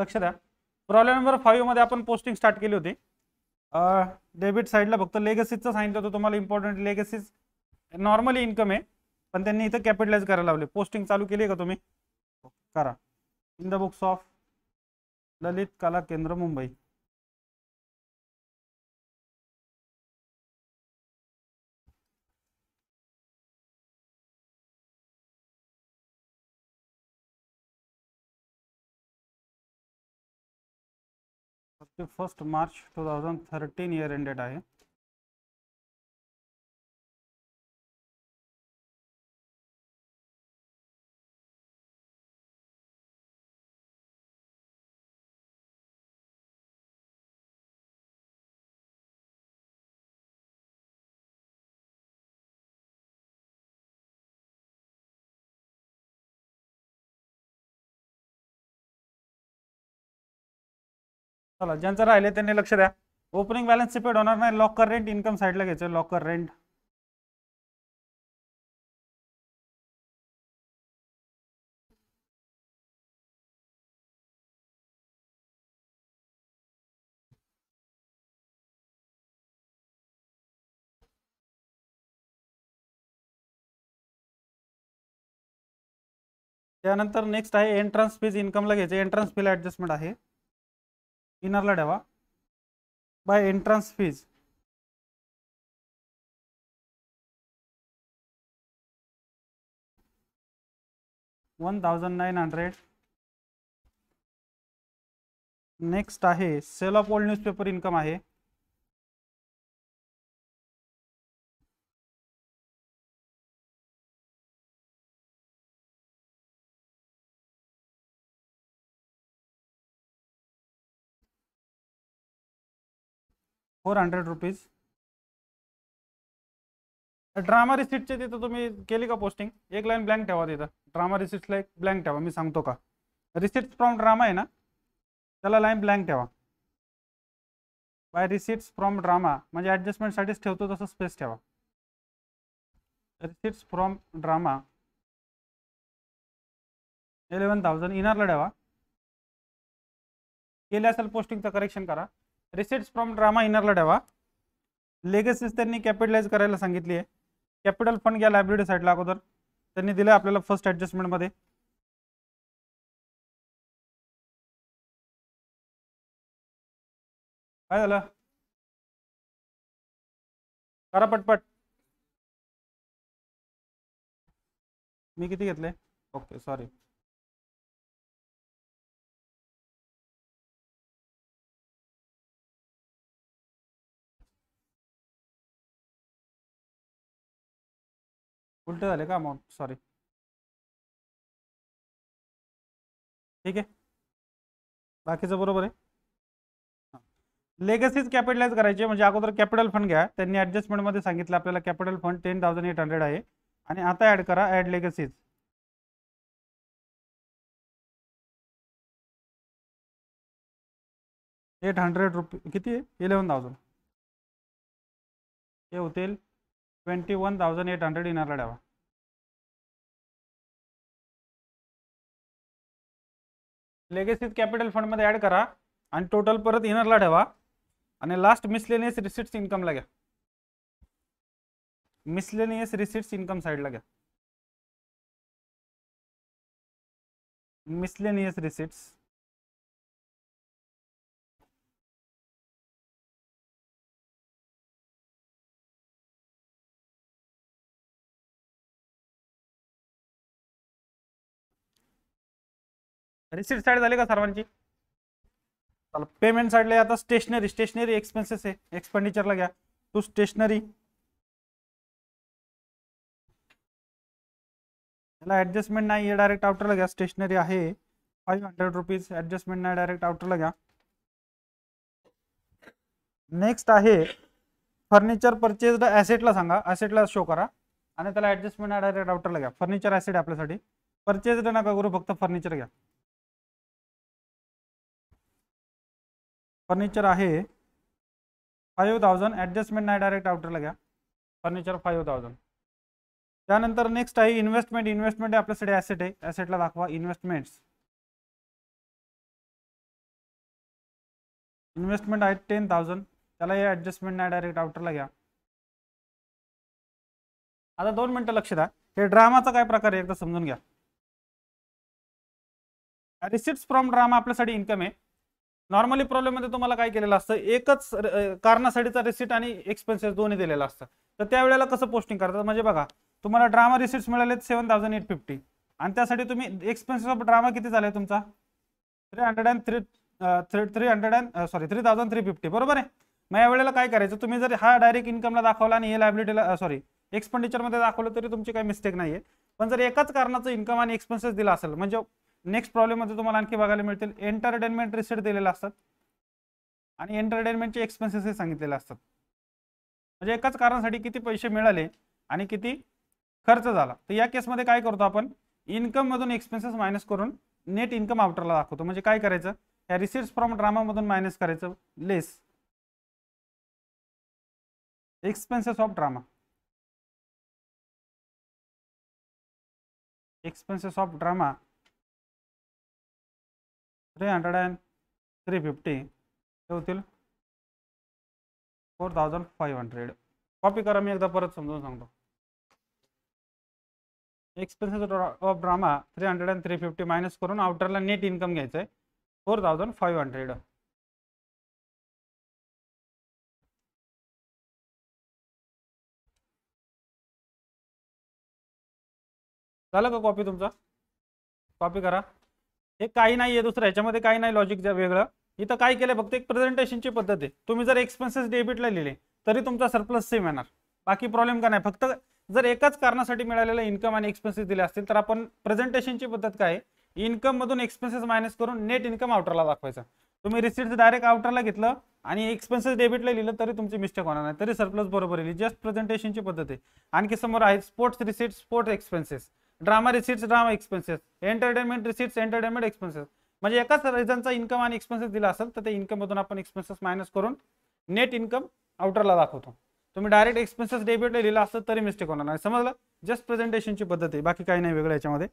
लक्ष द्या problem number मध्ये आपण पोस्टिंग स्टार्ट केली होती डेबिट साईडला फक्त लेगसीजचं सांगितलं होतं तुम्हाला इम्पॉर्टंट लेगसीज नॉर्मली इन्कम आहे पण त्यांनी इथं कॅपिटलाइज करायला लावले पोस्टिंग चालू केली का तुम्ही करा in the books of Lalit Kala Kendra Mumbai first March two thousand thirteen year ended आहे चला ज्यांचं राहिले त्यांनी लक्ष द्या ओपनिंग बॅलन्स पेड होणार नाही लॉकर रेंट इन्कम साईडला घ्यायचं लॉकर रेंट त्यानंतर नेक्स्ट आहे एंट्रन्स फीज इन्कमला घ्यायचं एंट्रन्स फीला ॲडजस्टमेंट आहे इनरला ठेवा by entrance fees one thousand nine hundred next आहे sale of old newspaper income आहे 400 रुपीज ड्रामा रिसिटचे तिथं तुम्ही केली का पोस्टिंग एक लाईन ब्लँक ठेवा तिथं ड्रामा ला एक ब्लँक ठेवा मी सांगतो का रिसिट्स फ्रॉम ड्रामा आहे ना त्याला लाईन ब्लँक ठेवा बाय रिसिट्स फ्रॉम ड्रामा म्हणजे ॲडजस्टमेंटसाठीच ठेवतो तसं स्पेस ठेवा receipts from drama eleven thousand इनरला ठेवा केले असेल पोस्टिंगचं करेक्शन करा रिसिट्स फ्रॉम ड्रामा इनरला ठेवा लेगसीज त्यांनी कॅपिटलाइज करायला सांगितली आहे कॅपिटल फंड घ्या लायब्ररी साईडला अगोदर त्यांनी दिलं आपल्याला फर्स्ट ॲडजस्टमेंटमध्ये काय झालं करा पटपट मी किती घेतले ओके सॉरी उलट झाले का अमाऊंट सॉरी ठीक आहे बाकीचं बरोबर आहे लेगसीज कॅपिटलाइज करायचे म्हणजे अगोदर कॅपिटल फंड घ्या त्यांनी ॲडजस्टमेंटमध्ये सांगितलं आपल्याला capital fund ten thousand eight hundred आहे आणि आता ॲड करा add legacies eight hundred rupee किती आहे इलेवन थाउजंड हे होतील twenty one thousand eight hundred इनरला लेगेसी कैपिटल फंड मे ऐड करा टोटल परत इनरला ठेवा लास्ट मिसलेनियस रिसिट्स इनकम घ्या मिसलेनियस रिसिट्स इनकम साइड घ्या मिसलेनियस रिसिट्स रिसिप्ट साईड झाले का सर्वांची चला पेमेंट साईडला आता स्टेशनरी स्टेशनरी एक्सपेन्सेस आहे एक्सपेंडिचरला घ्या तू स्टेशनरी याला ऍडजस्टमेंट नाही डायरेक्ट आउटरला घ्या स्टेशनरी आहे फाईव्ह हंड्रेड रुपीज ऍडजस्टमेंट नाही डायरेक्ट आउटरला घ्या नेक्स्ट आहे फर्निचर परचेज ऍसेटला सांगा ऍसेटला शो करा आणि त्याला नाही डायरेक्ट आउटरला घ्या फर्निचर ॲसेट आपल्यासाठी परचेज नका करू फक्त फर्निचर घ्या फर्निचर आहे फाईव्ह थाउजंड ॲडजस्टमेंट नाही डायरेक्ट आउटरला घ्या फर्निचर फाईव्ह थाउजंड त्यानंतर नेक्स्ट आहे इन्व्हेस्टमेंट इन्व्हेस्टमेंट आपल्यासाठी ॲसेट आहे ॲसेटला दाखवा इन्व्हेस्टमेंट्स इन्व्हेस्टमेंट आहे टेन थाउजंड त्याला हे ॲडजस्टमेंट नाही डायरेक्ट आउटरला घ्या आता दोन मिनटं लक्ष द्या हे ड्रामाचा काय प्रकार आहे एकदा समजून घ्या रिसिप्ट फ्रॉम ड्रामा आपल्यासाठी इन्कम आहे नॉर्मली प्रॉब्लेम मध्ये तुम्हाला काय केलेलं असतं एकच कारणासाठीचा रिसिट आणि एक्सपेन्सेस दोन्ही दिलेलं असतं तर त्यावेळेला कसं पोस्टिंग करतात म्हणजे बघा तुम्हाला ड्रामा रिसिट्स मिळालेत सेव्हन थाउजंड एट फिफ्टी आणि त्यासाठी तुम्ही एक्सपेन्सेस ऑफ ड्रामा किती झाले तुमचा three hundred and three three three hundred and sorry three thousand three fifty बरोबर आहे मग यावेळेला काय करायचं तुम्ही जर हा डायरेक्ट इन्कमला दाखवला आणि हे लायबिलिटीला सॉरी एक्सपेंडिचरमध्ये दाखवलं तरी तुमची काही मिस्टेक नाही आहे पण जर एकाच कारणाचं इन्कम आणि एक्सपेन्सेस दिला असेल म्हणजे नेक्स्ट प्रॉब्लेममध्ये तुम्हाला आणखी बघायला मिळतील एंटरटेनमेंट रिसिट दिलेला असतात आणि एंटरटेनमेंटचे एक्सपेन्सेस हे सांगितलेले असतात म्हणजे एकाच कारणासाठी किती पैसे मिळाले आणि किती खर्च झाला तर या केसमध्ये काय करतो आपण इन्कममधून एक्सपेन्सेस मायनस करून नेट इन्कम आउटरला दाखवतो म्हणजे काय करायचं या रिसिट्स फ्रॉम ड्रामामधून मायनस करायचं less expenses of drama expenses of drama three hundred and three fifty हे होतील four thousand five hundred copy करा मी एकदा परत समजून सांगतो expenses of drama three hundred and three fifty minus करून आउटरला नेट इन्कम घ्यायचं आहे फोर थाउजंड फाईव्ह हंड्रेड झालं का कॉपी तुमचा कॉपी करा हे काही नाही आहे दुसरं ह्याच्यामध्ये काही नाही लॉजिक वेगळं इथं काय केलं फक्त एक प्रेझेंटेशनची पद्धत आहे तुम्ही जर एक्सपेन्सेस डेबिटला लिहिले तरी तुमचा सरप्लस सेम येणार बाकी प्रॉब्लेम का नाही फक्त जर एकाच कारणासाठी मिळालेला इन्कम आणि एक्सपेन्सेस दिले असतील तर आपण प्रेझेंटेशनची पद्धत काय इन्कम मधून एक्सपेन्सेस मायनस करून नेट इन्कम आउटरला दाखवायचा तुम्ही रिसिप्ट डायरेक्ट आउटरला घेतलं आणि एक्सपेन्सेस डेबिटला लिहिलं तरी तुमची मिस्टेक होणार नाही तरी सरप्लस बरोबर येईल जस्ट प्रेझेंटेशनची पद्धत आहे आणखी समोर आहे sports receipt sports expenses drama receipts drama expenses entertainment receipts entertainment expenses म्हणजे एकाच रिझनचा इन्कम आणि एक्सपेन्सेस दिला असेल तर ते इन्कम मधून आपण एक्सपेन्सेस मायनस करून नेट इन्कम आउटरला दाखवतो तुम्ही डायरेक्ट एक्सपेन्सेस डेबिटला लिहिला असतं तरी मिस्टेक होणार नाही समजलं जस्ट प्रेझेंटेशनची पद्धत आहे बाकी काही नाही वेगळं याच्यामध्ये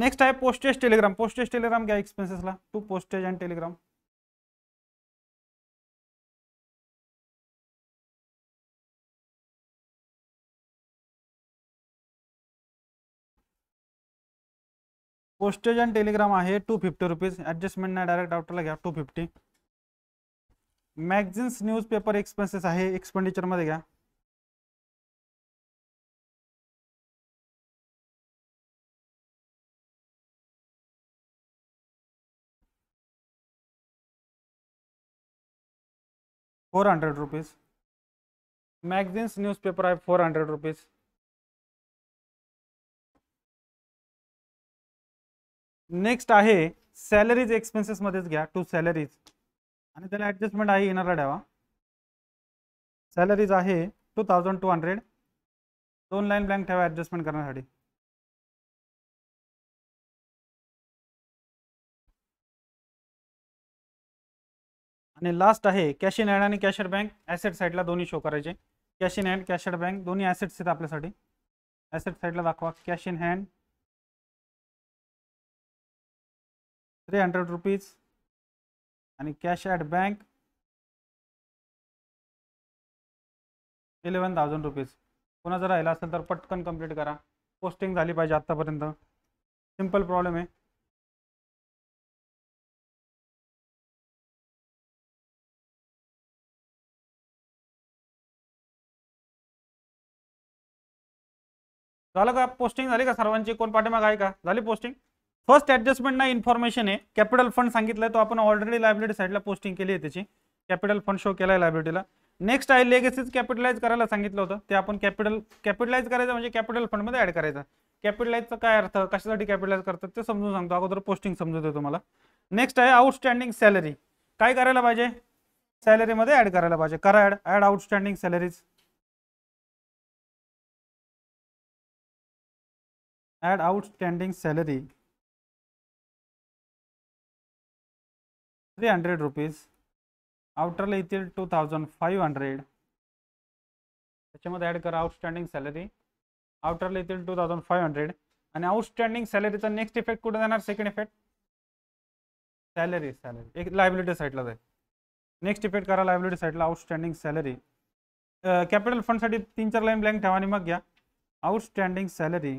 नेक्स्ट आहे पोस्टेज टेलिग्राम पोस्टेज टेलिग्राम घ्या एक्सपेन्सेसला to postage and telegram postage and telegram है टू फिफ्टी रुपीज ऐडजस्टमेंट नहीं डायरेक्ट आउटर घया two fifty news newspaper expenses expenditure मे घया four hundred rupees news newspaper है फोर हंड्रेड रुपीज नेक्स्ट आहे salaries एक्सपेन्सेसमध्येच घ्या टू सॅलरीज आणि त्याला ॲडजस्टमेंट आहे येणारा डावा सॅलरीज आहे टू थाउजंड टू हंड्रेड दोन लाईन ब्लँक ठेवा ॲडजस्टमेंट करण्यासाठी आणि लास्ट आहे कॅश इन हँड आणि कॅशर बँक ॲसेट साईडला दोन्ही शो करायचे cash in hand cash or bank दोन्ही ॲसेट्स आहेत आपल्यासाठी ॲसेट साईडला दाखवा cash in hand three hundred rupees आणि cash at bank eleven thousand rupees पुन्हा जर राहिला असेल तर पटकन कंप्लीट करा पोस्टिंग झाली पाहिजे आत्तापर्यंत सिम्पल प्रॉब्लेम आहे झालं का पोस्टिंग झाली का सर्वांची कोण पाठीमाग आहे का झाली पोस्टिंग फर्स्ट ऍडजस्टमेंट ना इन्फॉर्मेशन आहे कॅपिटल फंड सांगितलंय तो आपण ऑलरेडी लायब्ररी साईडला पोस्टिंग केली आहे त्याची कॅपिटल फंड शो केला आहे नेक्स्ट आहे लेगसीज कॅपिटलाइज करायला सांगितलं होतं ते आपण कॅपिटल कॅपिटलाइज करायचं म्हणजे कॅपिटल फंडमध्ये ॲड करायचं कॅपिटलाइजचा काय अर्थ कशासाठी कॅपिटलाइज करतात ते समजून सांगतो अगोदर पोस्टिंग देतो तुम्हाला नेक्स्ट आहे आउटस्टँडिंग सॅलरी काय करायला पाहिजे सॅलरीमध्ये ऍड करायला पाहिजे करा add add outstanding salaries add outstanding salary three hundred rupees आउटरला येतील टू थाउजंड फाईव्ह हंड्रेड त्याच्यामध्ये ॲड करा आउटस्टँडिंग सॅलरी आउटरला येतील टू थाउजंड फाईव्ह हंड्रेड आणि आउटस्टँडिंग सॅलरीचा नेक्स्ट इफेक्ट कुठे जाणार सेकंड इफेक्ट सॅलरी सॅलरी एक लायबिलिटी साईडला जाईल नेक्स्ट इफेक्ट करा लायबिलिटी साईडला आउटस्टँडिंग सॅलरी कॅपिटल फंडसाठी तीन चार लाईन ब्लँक ठेवा मग घ्या outstanding salary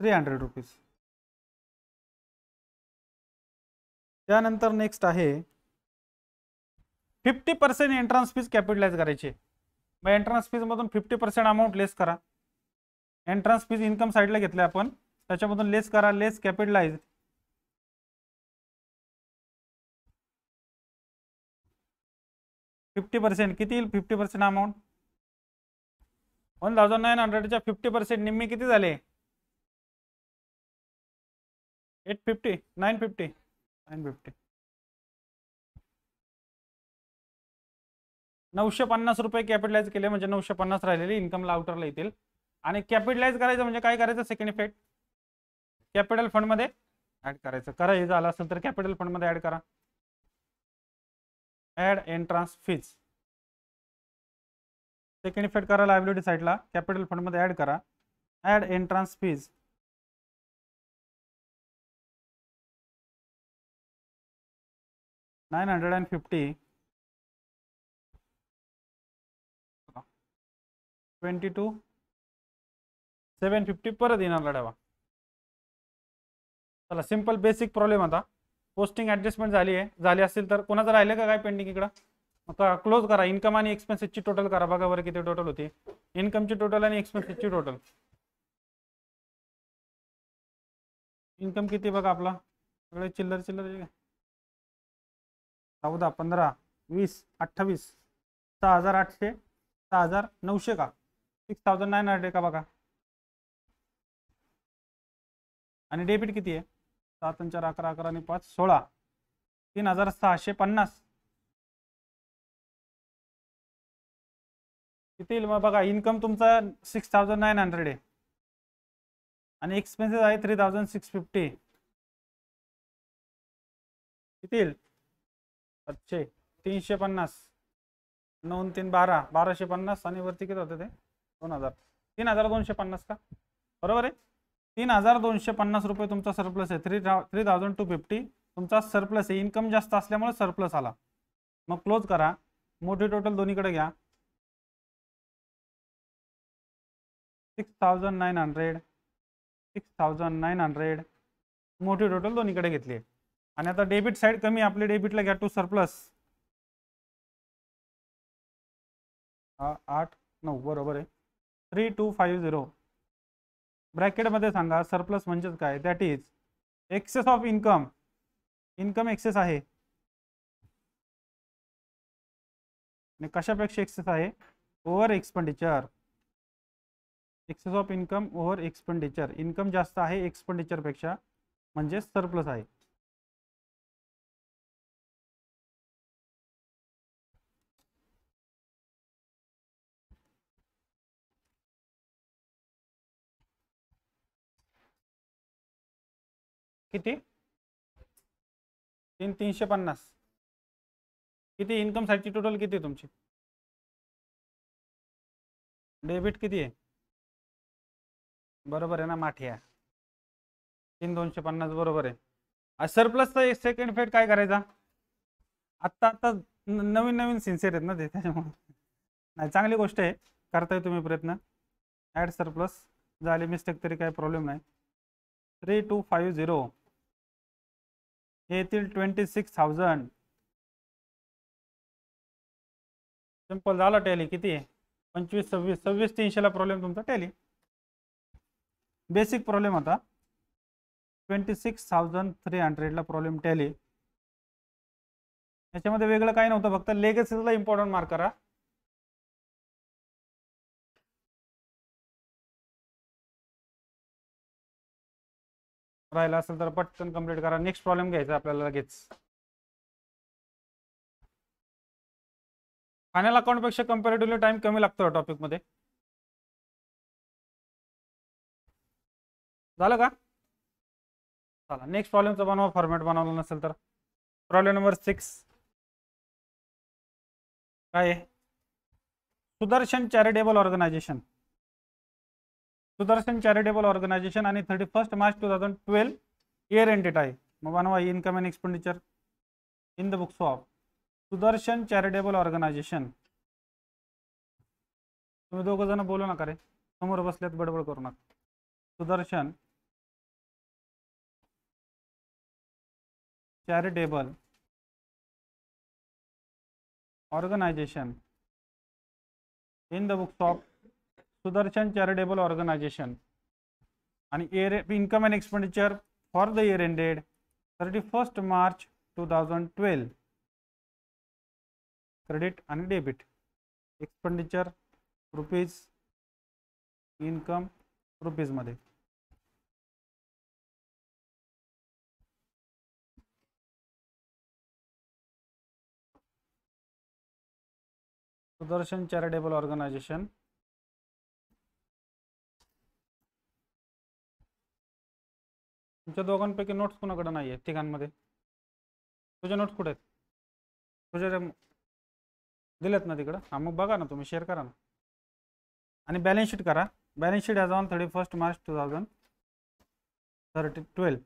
three hundred rupees त्यानंतर नेक्स्ट आहे fifty percent entrance fees capitalise करायची मग एंट्रन्स फीजमधून फिफ्टी पर्सेंट अमाऊंट लेस करा एंट्रन्स फीज इन्कम साईडला घेतले आपण त्याच्यामधून लेस करा लेस कॅपिटलाइज फिफ्टी पर्सेंट किती येईल fifty percent amount one thousand nine हंड्रेडच्या फिफ्टी पर्सेंट निम्मी किती झाले एट फिफ्टी नाईन फिफ्टी नऊशे पन्नास रुपये कॅपिटलाइज केले म्हणजे नऊशे पन्नास राहिलेले इन्कमला आउटरला येतील आणि कॅपिटलाइज करायचं म्हणजे काय करायचं सेकंड इफेक्ट कॅपिटल फंड मध्ये ऍड करायचं करा हे झालं असेल तर कॅपिटल फंड मध्ये ऍड करा add entrance fees second effect करा लायबिलिटी साईडला कॅपिटल फंड मध्ये ऍड करा ऍड एन्ट्रान्स फीज 950 22 750 परत येणार लढावा चला सिंपल बेसिक प्रॉब्लम आता पोस्टिंग एडजस्टमेंट झाली आहे झाली असेल तर कोणाचं राहिलं का काय पेंडिंग इकडं आता क्लोज करा इनकम आणि एक्सपेन्सेसची टोटल करा बघा बरं किती टोटल होती इनकम ची टोटल आणि एक्सपेन्सेसची टोटल इनकम किती बघा आपला सगळे चिल्लर चिल्लर चौदा पंधरा वीस अठ्ठावीस सहा हजार आठशे सहा हजार नऊशे का सिक्स थाउजंड नाईन हंड्रेड का बघा आणि डेबिट किती आहे सात आणि चार अकरा अकरा आणि पाच सोळा तीन हजार सहाशे पन्नास किती येईल मग बघा इन्कम तुमचा सिक्स थाउजंड नाईन हंड्रेड आहे आणि एक्सपेन्सेस आहे थ्री थाउजंड सिक्स फिफ्टी किती येईल अच्छे तीनशे पन्नास नऊ तीन बारा बाराशे पन्नास आणि वरती किती होते ते दोन हजार तीन हजार दोनशे पन्नास का बरोबर आहे तीन हजार दोनशे पन्नास रुपये तुमचा सरप्लस आहे three three thousand two fifty तुमचा सरप्लस आहे इन्कम जास्त असल्यामुळे सरप्लस आला मग क्लोज करा मोठी टोटल दोन्हीकडे घ्या six thousand nine hundred six thousand nine hundred मोठी टोटल दोन्हीकडे घेतली आहे आणि आता डेबिट साईड कमी आपले डेबिटला घ्या टू सरप्लस आठ नऊ बरोबर आहे थ्री टू फाईव्ह झिरो ब्रॅकेटमध्ये सांगा सरप्लस म्हणजेच काय that is excess of income income excess आहे आणि कशापेक्षा एक्सेस आहे over expenditure excess of income over expenditure income जास्त आहे एक्सपेंडिचरपेक्षा म्हणजेच सरप्लस आहे किती तीन तीनशे पन्नास किती इन्कम साईडची टोटल किती तुमची डेबिट किती आहे बरोबर आहे ना माठिया तीन दोनशे पन्नास बरोबर आहे सरप्लसचा सेकंड फेड काय करायचा आत्ता आत्ता नवीन नवीन सिन्सिअर आहेत ना ते त्याच्यामुळे नाही चांगली गोष्ट आहे करताय तुम्ही प्रयत्न ॲड सरप्लस झाले मिस्टेक तरी काही प्रॉब्लेम नाही थ्री टू फाईव्ह झिरो हे येतील ट्वेंटी सिक्स थाउजंड सिम्पल झालं टॅली किती पंचवीस सव्वीस सव्वीस तीनशेला प्रॉब्लेम तुमचा टॅली बेसिक प्रॉब्लेम होता ट्वेंटी सिक्स थाउजंड थ्री हंड्रेडला प्रॉब्लेम टॅली याच्यामध्ये वेगळं काही नव्हतं फक्त लेगसीला इम्पॉर्टंट मार्क करा राहिला असेल तर पटकन कम्प्लीट करा नेक्स्ट प्रॉब्लेम घ्यायचा आपल्याला लगेच फायनल अकाउंटपेक्षा कम्पॅरेटिव्हली टाइम कमी लागतो टॉपिक मध्ये झालं का चला नेक्स्ट प्रॉब्लेमचं बनवा फॉर्मॅट बनवलं नसेल तर प्रॉब्लेम नंबर सिक्स काय Sudarshan charitable organisation Sudarshan charitable organisation आणि thirty first March two thousand twelve year ended आहे मग बनवा income and expenditure in the books of Sudarshan charitable organisation तुम्ही दोघं जण बोलू नका रे समोर बसल्यात बडबड करू नका Sudarshan charitable organisation in the books of Sudarshan charitable organisation आणि year income and expenditure for the year ended thirty first March two thousand twelve credit आणि डेबिट एक्सपेंडिचर रुपीज इन्कम रुपीजमध्ये सुदर्शन चॅरिटेबल ऑर्गनायझेशन तुमच्या दोघांपैकी नोट्स कोणाकडे नाही आहे तिघांमध्ये तुझे नोट्स कुठे आहेत तुझ्या दिलेत ना तिकडं हां मग बघा ना तुम्ही शेअर करा ना आणि बॅलन्स शीट करा balance sheet as on thirty first March two thousand thirty twelve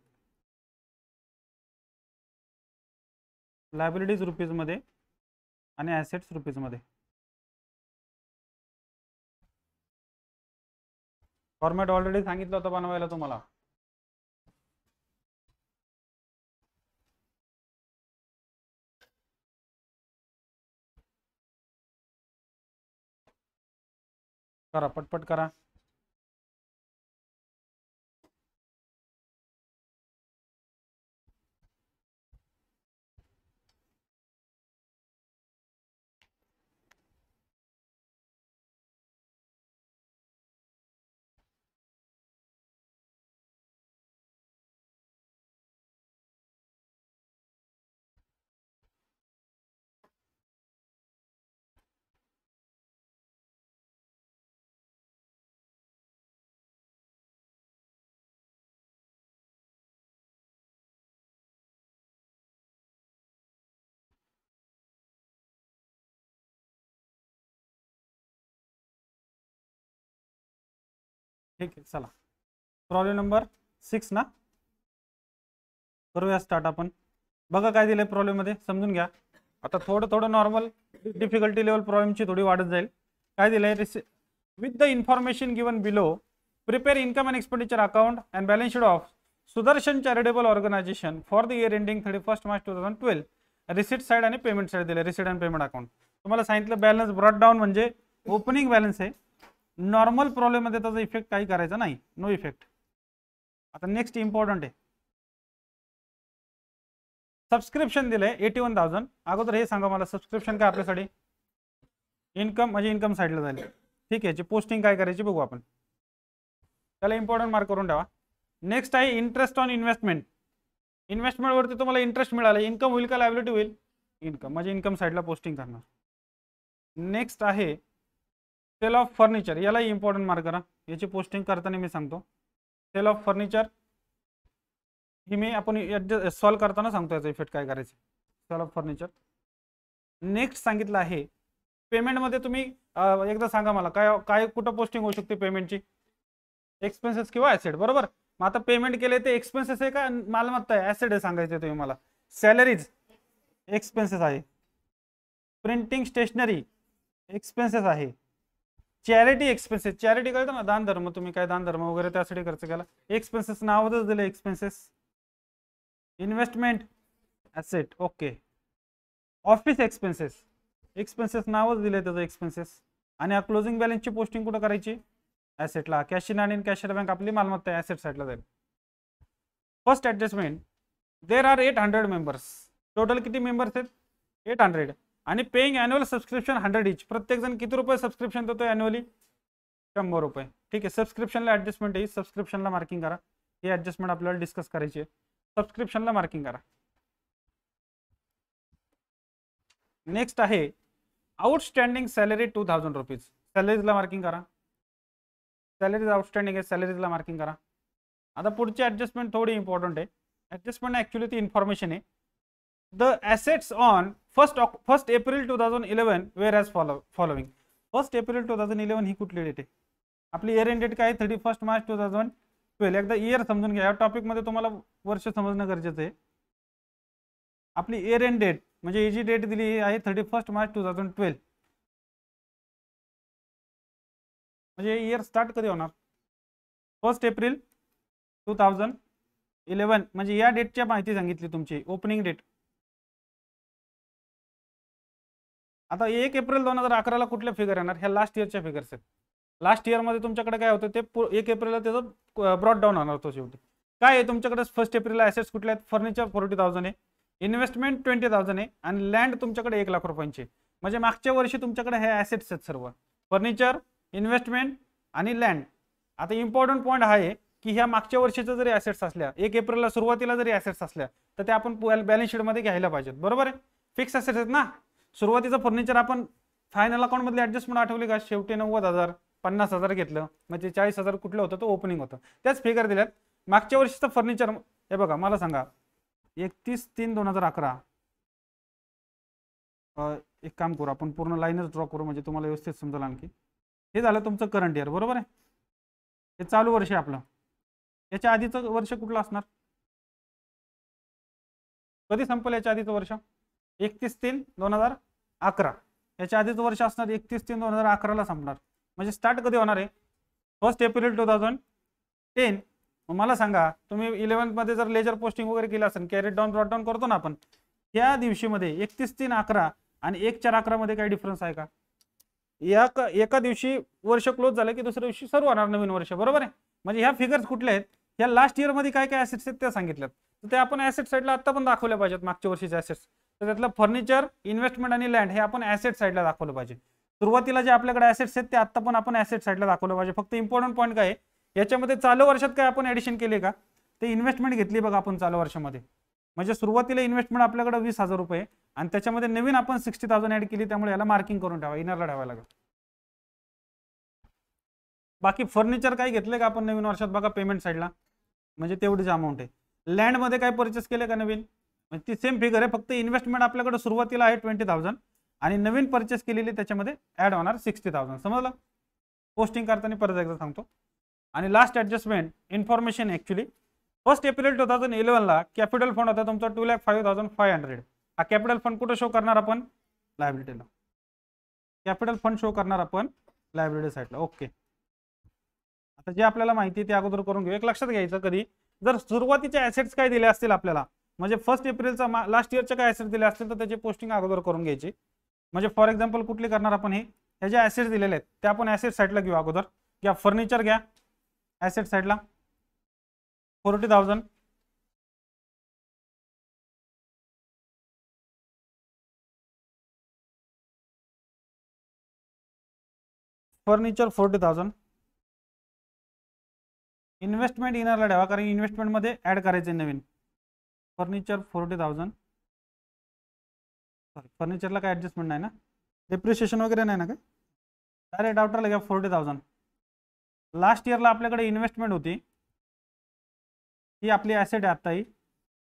liabilities रुपीजमध्ये आणि ॲसेट्स रुपीजमध्ये फॉर्मॅट ऑलरेडी सांगितलं होतं बनवायला तुम्हाला करा पटपट करा ठीक आहे चला प्रॉब्लेम नंबर सिक्स ना करूया स्टार्ट आपण बघा काय दिलंय प्रॉब्लेम मध्ये समजून घ्या आता थोडं थोडं नॉर्मल डिफिकल्टी लेवल प्रॉब्लेमची थोडी वाढत जाईल काय दिलं आहे with the information given below prepare income and expenditure account and balance sheet of Sudarshan charitable organisation for the year ending thirty first March two thousand twelve receipt side आणि payment side दिले receipt and payment account तुम्हाला सांगितलं balance brought down म्हणजे opening balance आहे normal प्रॉब्लेममध्ये त्याचा effect काही करायचा नाही नो इफेक्ट आता नेक्स्ट इम्पॉर्टंट आहे सबस्क्रिप्शन दिलं आहे एटी वन थाउजंड अगोदर हे सांगा मला सबस्क्रिप्शन काय आपल्यासाठी इन्कम म्हणजे इन्कम साईडला झाले ठीक आहे जे पोस्टिंग काय करायची बघू आपण त्याला इम्पॉर्टंट मार्क करून ठेवा नेक्स्ट आहे इंटरेस्ट ऑन इन्व्हेस्टमेंट इन्व्हेस्टमेंटवरती तुम्हाला इंटरेस्ट मिळाला इन्कम होईल का लायबिलिटी होईल इन्कम म्हणजे इन्कम साईडला पोस्टिंग करणार नेक्स्ट आहे सेल ऑफ फर्निचर यालाही इम्पॉर्टंट मार्क करा याची पोस्टिंग करताना मी सांगतो सेल ऑफ फर्निचर ही मी आपण सॉल्व करताना सांगतो याचा इफेक्ट काय करायचं सेल ऑफ फर्निचर नेक्स्ट सांगितलं आहे पेमेंटमध्ये तुम्ही एकदा सांगा मला काय काय कुठं पोस्टिंग होऊ शकते पेमेंटची एक्सपेन्सेस किंवा ॲसेड बरोबर मग आता पेमेंट केले ते एक्सपेन्सेस आहे का मालमत्ता आहे ॲसेड आहे सांगायचे तुम्ही मला सॅलरीज एक्सपेन्सेस आहे प्रिंटिंग स्टेशनरी एक्सपेन्सेस आहे चॅरिटी एक्सपेन्सेस चॅरिटी करायचं ना दान धर्म तुम्ही काय दान धर्म वगैरे त्यासाठी खर्च केला एक्सपेन्सेस नावच दिलं expenses investment asset okay office expenses expenses नावच दिले त्याचं एक्सपेन्सेस आणि हा क्लोजिंग बॅलन्सची पोस्टिंग कुठं करायची ॲसेटला कॅश इन आणि कॅश बँक आपली मालमत्ता ॲसेट साईडला जाईल first adjustment there are eight hundred members total किती मेंबर्स आहेत एट हंड्रेड आणि paying annual subscription hundred each प्रत्येकजण किती रुपये सबस्क्रिप्शन देतो ॲन्युअली शंभर रुपये ठीक आहे सबस्क्रिप्शनला ॲडजस्टमेंट येईल सबस्क्रिप्शनला मार्किंग करा हे ॲडजस्टमेंट आपल्याला डिस्कस करायची आहे सबस्क्रिप्शनला मार्किंग करा नेक्स्ट आहे outstanding salary two thousand rupees सॅलरीजला मार्किंग करा सॅलरीज आउटस्टँडिंग आहे सॅलरीजला मार्किंग करा आता पुढची ॲडजस्टमेंट थोडी इम्पॉर्टंट आहे ॲडजस्टमेंट ॲक्च्युली ती इन्फॉर्मेशन आहे the assets on 1st, 1st April 2011 were as follow, following. 1st April 2011 ही कुठली डेट आहे आपली इयर एंड डेट काय thirty first March two thousand twelve एकदा इयर समजून घ्या या टॉपिकमध्ये तुम्हाला वर्ष समजणं गरजेचं आहे आपली इयर एंड डेट म्हणजे ही जी डेट दिली आहे thirty first March two thousand twelve म्हणजे इयर स्टार्ट कधी होणार first April two thousand eleven म्हणजे या डेटच्या माहिती सांगितली तुमची ओपनिंग डेट आता एक एप्रिल दोन हजार अकराला कुठल्या फिगर येणार ह्या लास्ट इयरच्या फिगर्स आहेत लास्ट इयरमध्ये तुमच्याकडे काय होतं ते एक एप्रिलला त्याचं ब्रॉड डाऊन होणार तो शेवटी काय आहे तुमच्याकडे फर्स्ट एप्रिलला ॲसेट्स कुठले आहेत फर्निचर फोर्टी थाउजंड आहे इन्व्हेस्टमेंट ट्वेंटी थाउजंड आहे आणि लँड तुमच्याकडे एक लाख रुपयांचे म्हणजे मागच्या वर्षी तुमच्याकडे हे ॲसेट्स आहेत सर्व फर्निचर इन्व्हेस्टमेंट आणि लँड आता इम्पॉर्टंट पॉईंट हा आहे की ह्या मागच्या वर्षीच्या जरी ॲसेट्स असल्या एक एप्रिलला सुरुवातीला जरी ॲसेट्स असल्या तर ते आपण बॅलन्स शीटमध्ये घ्यायला पाहिजेत बरोबर आहे फिक्स ॲसेट्स आहेत ना सुरुवातीचं फर्निचर आपण फायनल अकाउंटमधले ॲडजस्टमेंट आठवली का शेवटी नव्वद हजार पन्नास हजार घेतलं म्हणजे चाळीस हजार कुठलं होतं तो ओपनिंग होतं त्याच फिगर दिल्यात मागच्या वर्षीचं फर्निचर हे बघा मला सांगा एकतीस तीन दोन हजार अकरा एक काम करू आपण पूर्ण लाईनच ड्रॉ करू म्हणजे तुम्हाला व्यवस्थित समजा आणखी हे झालं तुमचं करंट इयर बरोबर आहे हे चालू वर्ष आहे आपलं याच्या आधीचं वर्ष कुठलं असणार कधी संपलं याच्या आधीचं वर्ष एकतीस तीन दोन हजार अकरा याच्या आधीच वर्ष असणार एकतीस तीन दोन हजार अकराला संपणार म्हणजे स्टार्ट कधी होणार आहे first April two thousand ten मला सांगा तुम्ही मध्ये जर लेजर पोस्टिंग वगैरे केलं असेल कॅरेट डाऊन ब्रॉट डाऊन करतो ना आपण त्या मध्ये एकतीस तीन अकरा आणि एक चार मध्ये काही डिफरन्स आहे का एक एका दिवशी वर्ष क्लोज झालं की दुसऱ्या दिवशी सुरू होणार नवीन वर्ष बरोबर आहे म्हणजे ह्या फिगर्स कुठले आहेत ह्या लास्ट इयर मध्ये काय काय ऍसेट्स आहेत त्या सांगितल्यात ते आपण ऍसेट साईडला आत्ता पण दाखवल्या पाहिजेत मागच्या वर्षीचे ऍसेट्स तर त्यातलं फर्निचर इन्व्हेस्टमेंट आणि लँड हे आपण ॲसेट साईडला दाखवलं पाहिजे सुरुवातीला जे आपल्याकडे ॲसेट्स आहेत ते आत्ता पण आपण ॲसेट साईडला दाखवलं पाहिजे फक्त इम्पॉर्टंट पॉईंट काय याच्यामध्ये चालू वर्षात काय आपण ऍडिशन केले का ते इन्व्हेस्टमेंट घेतली बघा आपण चालू वर्षामध्ये म्हणजे सुरुवातीला इन्व्हेस्टमेंट आपल्याकडे वीस हजार रुपये आणि त्याच्यामध्ये नवीन आपण सिक्स्टी थाउजंड ऍड केली त्यामुळे याला मार्किंग करून ठेवा इनरला ठेवायला लागेल बाकी फर्निचर काय घेतले का आपण नवीन वर्षात बघा पेमेंट साईडला म्हणजे तेवढीच अमाऊंट आहे लँडमध्ये काय परचेस केले का नवीन म्हणजे ती सेम फिगर आहे फक्त इन्व्हेस्टमेंट आपल्याकडे सुरुवातीला आहे ट्वेंटी थाउजंड आणि नवीन परचेस केलेली त्याच्यामध्ये ॲड होणार सिक्स्टी थाउजंड समजलं पोस्टिंग करताना परत एकदा सांगतो आणि last adjustment information actually first April two thousand इलेव्हनला कॅपिटल फंड होता तुमचा two lakh five thousand five hundred हा कॅपिटल फंड कुठं शो करणार आपण लायब्रिटीला कॅपिटल फंड शो करणार आपण लायब्ररी साईडला ओके आता जे आपल्याला माहिती आहे ते अगोदर करून घेऊ एक लक्षात घ्यायचं कधी जर सुरुवातीच्या ऍसेट्स काय दिले असतील आपल्याला म्हणजे फर्स्ट एप्रिलचा लास्ट इयरच्या काय ॲसेट दिले असतील तर त्याची पोस्टिंग अगोदर करून घ्यायची म्हणजे फॉर एक्झाम्पल कुठली करणार आपण हे हे जे ॲसेट्स दिलेले आहेत ते आपण ॲसेट साईडला घेऊ अगोदर घ्या फर्निचर घ्या ऍसेट साईडला forty thousand furniture forty thousand investment इनरला ठेवा कारण इन्व्हेस्टमेंटमध्ये ॲड करायचे नवीन फर्निचर फोर्टी थाउजंड सॉरी फर्निचरला काय ॲडजस्टमेंट नाही ना डेप्रिशिएशन वगैरे नाही ना काय डायरेक्ट आउटरला घ्या फोर्टी थाउजंड लास्ट इयरला आपल्याकडे इन्व्हेस्टमेंट होती ही आपली ॲसेट आहे ही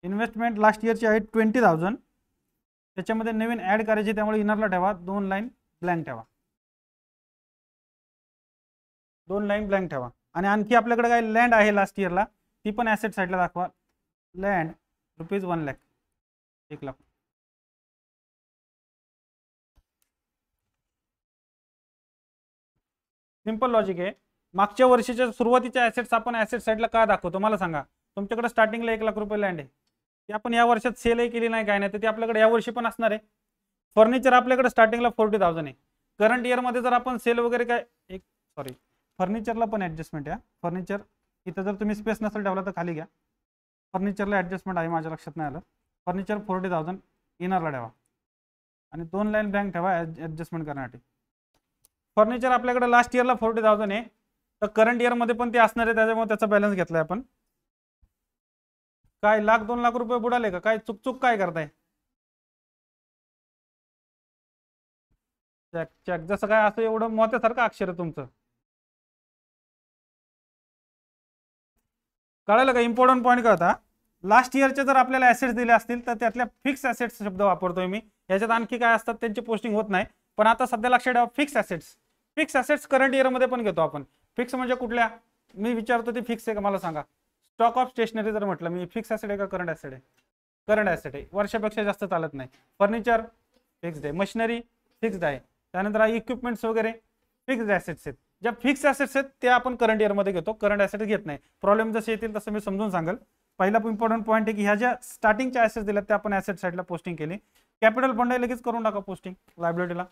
इन्व्हेस्टमेंट लास्ट इयरची आहे ट्वेंटी थाउजंड त्याच्यामध्ये नवीन ॲड करायची त्यामुळे इनरला ठेवा दोन लाईन ब्लँक ठेवा दोन लाईन ब्लँक ठेवा आणि आणखी आपल्याकडे काही लँड आहे लास्ट इयरला ती पण ॲसेट साईडला दाखवा लँड रुपीज वन लॅक एक लाख सिंपल लॉजिक आहे मागच्या वर्षीच्या सुरुवातीच्या ॲसेट्स आपण ॲसेट साईडला का दाखवतो मला सांगा तुमच्याकडे स्टार्टिंगला एक लाख रुपये लँड आहे ती आपण या वर्षात सेलही केली नाही काय नाही तर ते आपल्याकडे या वर्षी पण असणार आहे फर्निचर आपल्याकडे स्टार्टिंगला फोर्टी थाउजंड आहे करंट इयर मध्ये जर आपण सेल वगैरे काय एक सॉरी फर्निचरला पण ॲडजस्टमेंट आहे फर्निचर इथं जर तुम्ही स्पेस नसेल ठेवला तर खाली घ्या फर्निचरला ॲडजस्टमेंट आहे माझ्या लक्षात नाही आलं फर्निचर फोर्टी थाउजंड इनरला ठेवा आणि दोन लाईन बँक ठेवा ॲडजस्टमेंट करण्यासाठी फर्निचर आपल्याकडे लास्ट इयरला फोर्टी थाउजंड आहे तर करंट मध्ये पण ते असणार आहे त्याच्यामुळे त्याचा बॅलन्स घेतलाय आपण काय लाख दोन लाख रुपये बुडाले का काय चुक काय करताय चॅक चॅक जसं काय असं एवढं मोत्यासारखं अक्षर तुमचं कळालं का इम्पॉर्टंट पॉईंट कळता होता लास्ट इयरचे जर आपल्याला ॲसेट्स दिले असतील तर त्यातल्या फिक्स ॲसेट्स शब्द वापरतोय मी याच्यात आणखी काय असतात त्यांची पोस्टिंग होत नाही पण आता सध्या लक्षात ठेवा fix assets fix assets current इयरमध्ये पण घेतो आपण फिक्स म्हणजे कुठल्या मी विचारतो ती फिक्स आहे का मला सांगा स्टॉक ऑफ स्टेशनरी जर म्हटलं मी फिक्स ॲसेट आहे का करंट ॲसेट आहे करंट ॲसेट आहे वर्षापेक्षा जास्त चालत नाही फर्निचर फिक्स्ड आहे मशिनरी फिक्स्ड आहे त्यानंतर इक्विपमेंट्स वगैरे फिक्स्ड ऍसेट्स आहेत ज्या फिक्स ऍसेट्स आहेत त्या आपण करंट इयरमध्ये घेतो करंट ऍसेट घेत नाही प्रॉब्लेम जसे येतील तसं मी समजून सांगेल पहिला इम्पॉर्टंट पॉईंट आहे की ह्या ज्या स्टार्टिंगच्या ऍसेट्स दिल्या त्या आपण ऍसेट साईडला पोस्टिंग केली कॅपिटल फंड आहे लगेच करून टाका पोस्टिंग लायब्ररीला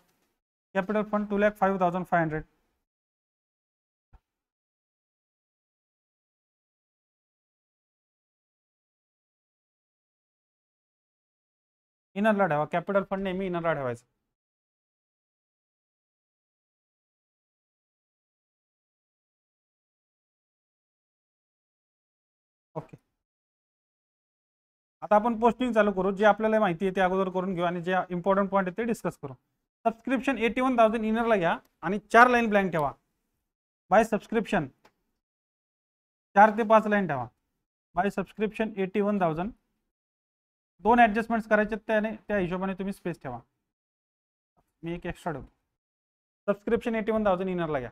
capital fund two lakh five thousand five hundred इनरला ठेवा कॅपिटल फंड नेहमी इनरला ठेवायचं आता आपण पोस्टिंग चालू करू जे आपल्याला माहिती आहे ते अगोदर करून घेऊ आणि जे इम्पॉर्टंट पॉईंट आहे ते डिस्कस करू सबस्क्रिप्शन एटी वन थाउजंड इनरला घ्या आणि चार लाईन ब्लँक ठेवा बाय सबस्क्रिप्शन चार ते पाच लाईन ठेवा by subscription eighty one thousand दोन ॲडजस्टमेंट्स करायचे त्याने त्या हिशोबाने तुम्ही स्पेस ठेवा मी एक एक्स्ट्रा ठेवतो सबस्क्रिप्शन एटी वन थाउजंड इनरला घ्या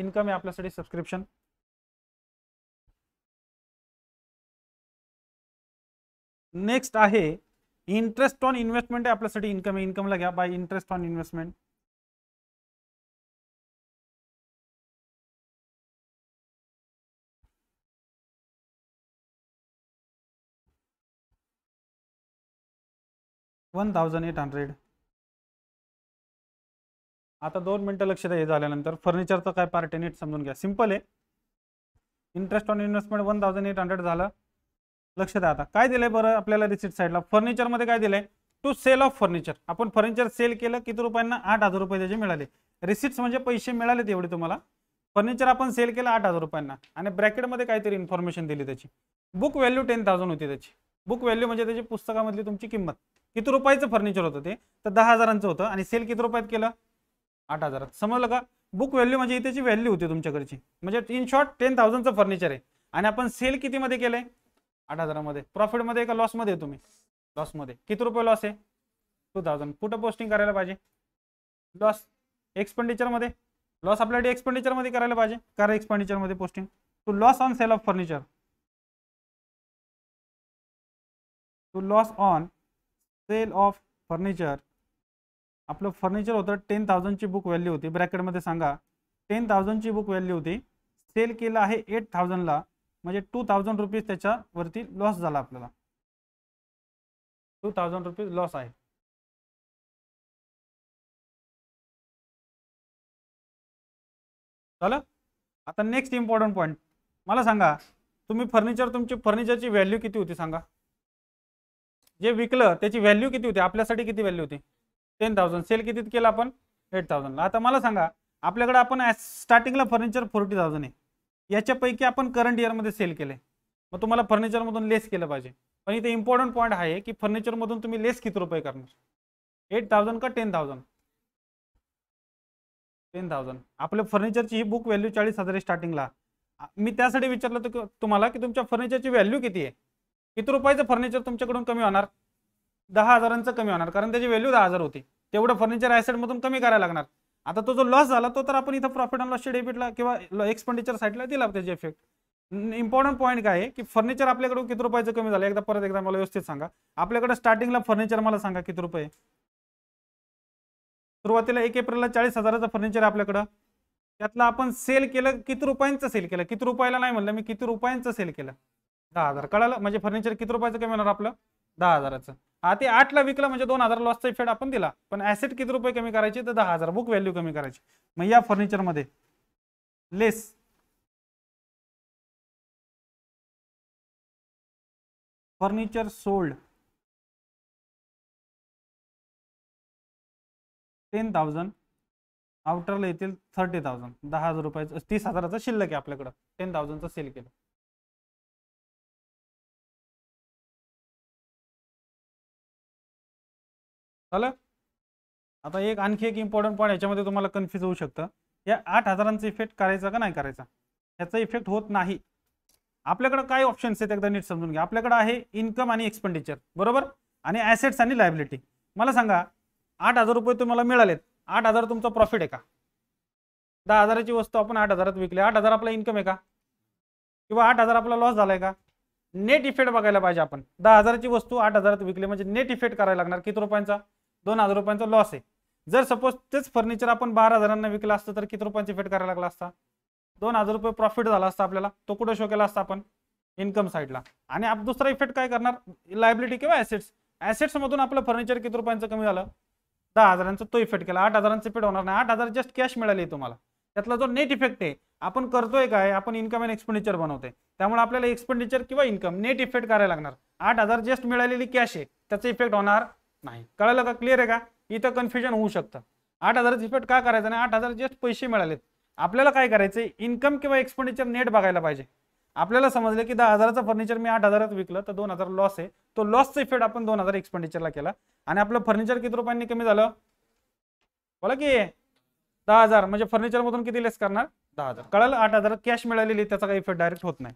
इन्कम आहे आपल्यासाठी सबस्क्रिप्शन नेक्स्ट आहे इंटरेस्ट ऑन इन्व्हेस्टमेंट आहे आपल्यासाठी इन्कम आहे इन्कमला घ्या by interest on investment one thousand eight hundred आता दोन मिनटं लक्ष द्या हे झाल्यानंतर फर्निचरचं काय पार्ट आहे नीट समजून घ्या सिम्पल आहे interest on investment one thousand eight hundred झालं लक्ष द्या आता काय दिलंय बरं आपल्याला रिसिट साईडला फर्निचरमध्ये काय दिलंय टू सेल ऑफ फर्निचर आपण फर्निचर सेल केलं किती रुपयांना आठ हजार रुपये त्याचे मिळाले रिसिट्स म्हणजे पैसे मिळालेत एवढे तुम्हाला फर्निचर आपण सेल केलं आठ हजार रुपयांना आणि ब्रॅकेटमध्ये काहीतरी इन्फॉर्मेशन दिली त्याची बुक व्हॅल्यू टेन थाउजंड होती त्याची बुक व्हॅल्यू म्हणजे त्याची पुस्तकामधली तुमची किंमत किती रुपयाचं फर्निचर होतं ते तर दहा हजारांचं होतं आणि सेल किती रुपयात केलं आठ हजारात समजलं का बुक व्हॅल्यू म्हणजे त्याची व्हॅल्यू होती तुमच्याकडची म्हणजे इन शॉर्ट टेन थाउजंडचं फर्निचर आहे आणि आपण सेल कितीमध्ये केलं आहे आठ हजारामध्ये प्रॉफिटमध्ये का लॉसमध्ये तुम्ही लॉसमध्ये किती रुपये लॉस आहे टू थाउजंड कुठं पोस्टिंग करायला पाहिजे लॉस एक्सपेंडिचरमध्ये लॉस आपल्यासाठी एक्सपेंडिचरमध्ये करायला पाहिजे करा एक्सपेंडिचरमध्ये posting to loss on sale of furniture to loss on sale of furniture आपलं फर्निचर होतं टेन थाउजंडची बुक व्हॅल्यू होती ब्रॅकेटमध्ये सांगा टेन थाउजंडची बुक व्हॅल्यू होती सेल केलं आहे एट थाउजंडला म्हणजे टू थाउजंड रुपीज त्याच्यावरती लॉस झाला आपल्याला टू थाउजंड रुपीज लॉस आहे झालं आता नेक्स्ट इम्पॉर्टंट पॉईंट मला सांगा तुम्ही फर्निचर तुमची फर्निचरची व्हॅल्यू किती होती सांगा जे विकलं त्याची व्हॅल्यू किती होती आपल्यासाठी किती व्हॅल्यू होती टेन थाउजंड सेल कितीत केला आपण एट थाउजंडला आता मला सांगा आपल्याकडे आपण स्टार्टिंगला फर्निचर फोर्टी थाउजंड आहे याच्यापैकी आपण करंट इयरमध्ये सेल केले मग तुम्हाला फर्निचरमधून लेस केलं पाहिजे पण इथे इम्पॉर्टंट पॉईंट आहे की फर्निचरमधून तुम्ही लेस किती रुपये करणार एट थाउजंड का टेन थाउजंड टेन थाउजंड आपल्या फर्निचरची ही बुक व्हॅल्यू चाळीस हजार स्टार्टिंगला मी त्यासाठी विचारलं तर तुम्हाला की तुमच्या फर्निचरची व्हॅल्यू किती आहे किती रुपयाचं फर्निचर तुमच्याकडून कमी होणार दहा हजारांचं कमी होणार कारण त्याची व्हॅल्यू दहा हजार होती तेवढं फर्निचर ॲसेटमधून कमी करायला लागणार आता तो जो लॉस झाला तो तर आपण इथं प्रॉफिट अँड लॉसच्या डेबिटला किंवा एक्सपेंडिचर साईडला दिला त्याचे इफेक्ट इम्पॉर्टंट पॉईंट काय आहे की फर्निचर आपल्याकडून किती रुपयाचं कमी झालं एकदा परत एकदा मला व्यवस्थित सांगा आपल्याकडे स्टार्टिंगला फर्निचर मला सांगा किती रुपये सुरुवातीला एक एप्रिलला चाळीस हजाराचं फर्निचर आपल्याकडं त्यातलं आपण सेल केलं किती रुपयांचं सेल केलं किती रुपयाला नाही म्हणलं मी किती रुपयांचं सेल केलं दहा हजार कळालं म्हणजे फर्निचर किती रुपयाचं कमी होणार आपलं दहा हजाराचं हा ते आठला विकलं म्हणजे दोन हजार लॉसचा इफेक्ट आपण दिला पण ऍसेट किती रुपये कमी करायचे तर दहा हजार बुक व्हॅल्यू कमी करायची मग या फर्निचरमध्ये less furniture sold ten thousand आउटरला येतील थर्टी थाउजंड दहा हजार रुपयाचं तीस हजाराचं शिल्लक आहे आपल्याकडं टेन थाउजंडचं सेल केलं झालं आता एक आणखी एक इम्पॉर्टंट पॉईंट याच्यामध्ये तुम्हाला कन्फ्यूज होऊ शकतं या आठ हजारांचा इफेक्ट करायचा का नाही करायचा याचा इफेक्ट होत नाही आपल्याकडे काय ऑप्शन्स आहेत एकदा नीट समजून घ्या आपल्याकडे आहे इन्कम आणि एक्सपेंडिचर बरोबर आणि ॲसेट्स आणि लायबिलिटी मला सांगा आठ हजार रुपये तुम्हाला मिळालेत आठ हजार तुमचा प्रॉफिट आहे का दहा हजाराची वस्तू आपण आठ हजारात विकली आठ हजार आपला इन्कम आहे का किंवा आठ हजार आपला लॉस झालाय का नेट इफेक्ट बघायला पाहिजे आपण दहा हजाराची वस्तू आठ हजारात विकली म्हणजे नेट इफेक्ट करायला लागणार किती रुपयांचा दोन हजार रुपयांचा लॉस आहे जर सपोज तेच फर्निचर आपण बारा हजारांना विकलं असतं तर किती रुपयांची फेट करायला लागला असता दोन हजार रुपये प्रॉफिट झाला असता आपल्याला तो कुठं शो केला असता आपण इन्कम साईडला आणि आप दुसरा इफेक्ट काय करणार लायबिलिटी किंवा ॲसेट्स ॲसेट्स मधून आपलं फर्निचर किती रुपयांचं कमी झालं दहा हजारांचा तो इफेक्ट केला आठ हजारांचं पेड होणार नाही आठ हजार जस्ट कॅश मिळाली तुम्हाला त्यातला जो नेट इफेक्ट आहे आपण करतोय काय आपण इन्कम अँड एक्सपेंडिचर बनवतोय त्यामुळे आपल्याला एक्सपेंडिचर किंवा इन्कम नेट इफेक्ट करायला लागणार आठ हजार जस्ट मिळालेली कॅश आहे त्याचा इफेक्ट होणार नाही कळालं का क्लिअर आहे का इथं कन्फ्युजन होऊ शकतं आठ हजार इफेक्ट काय करायचं नाही आठ हजार जस्ट पैसे मिळालेत आपल्याला काय करायचं इन्कम किंवा एक्सपेंडिचर नेट बघायला पाहिजे आपल्याला समजलं की दहा हजाराचं फर्निचर मी आठ हजारात विकलं तर दोन हजार लॉस आहे तो लॉसचा इफेक्ट आपण दोन हजार एक्सपेंडिचरला केला आणि आपलं फर्निचर किती रुपयांनी कमी झालं बोला की दहा हजार म्हणजे मधून किती लेस करणार दहा हजार कळालं आठ हजार कॅश मिळालेली त्याचा काही इफेक्ट डायरेक्ट होत नाही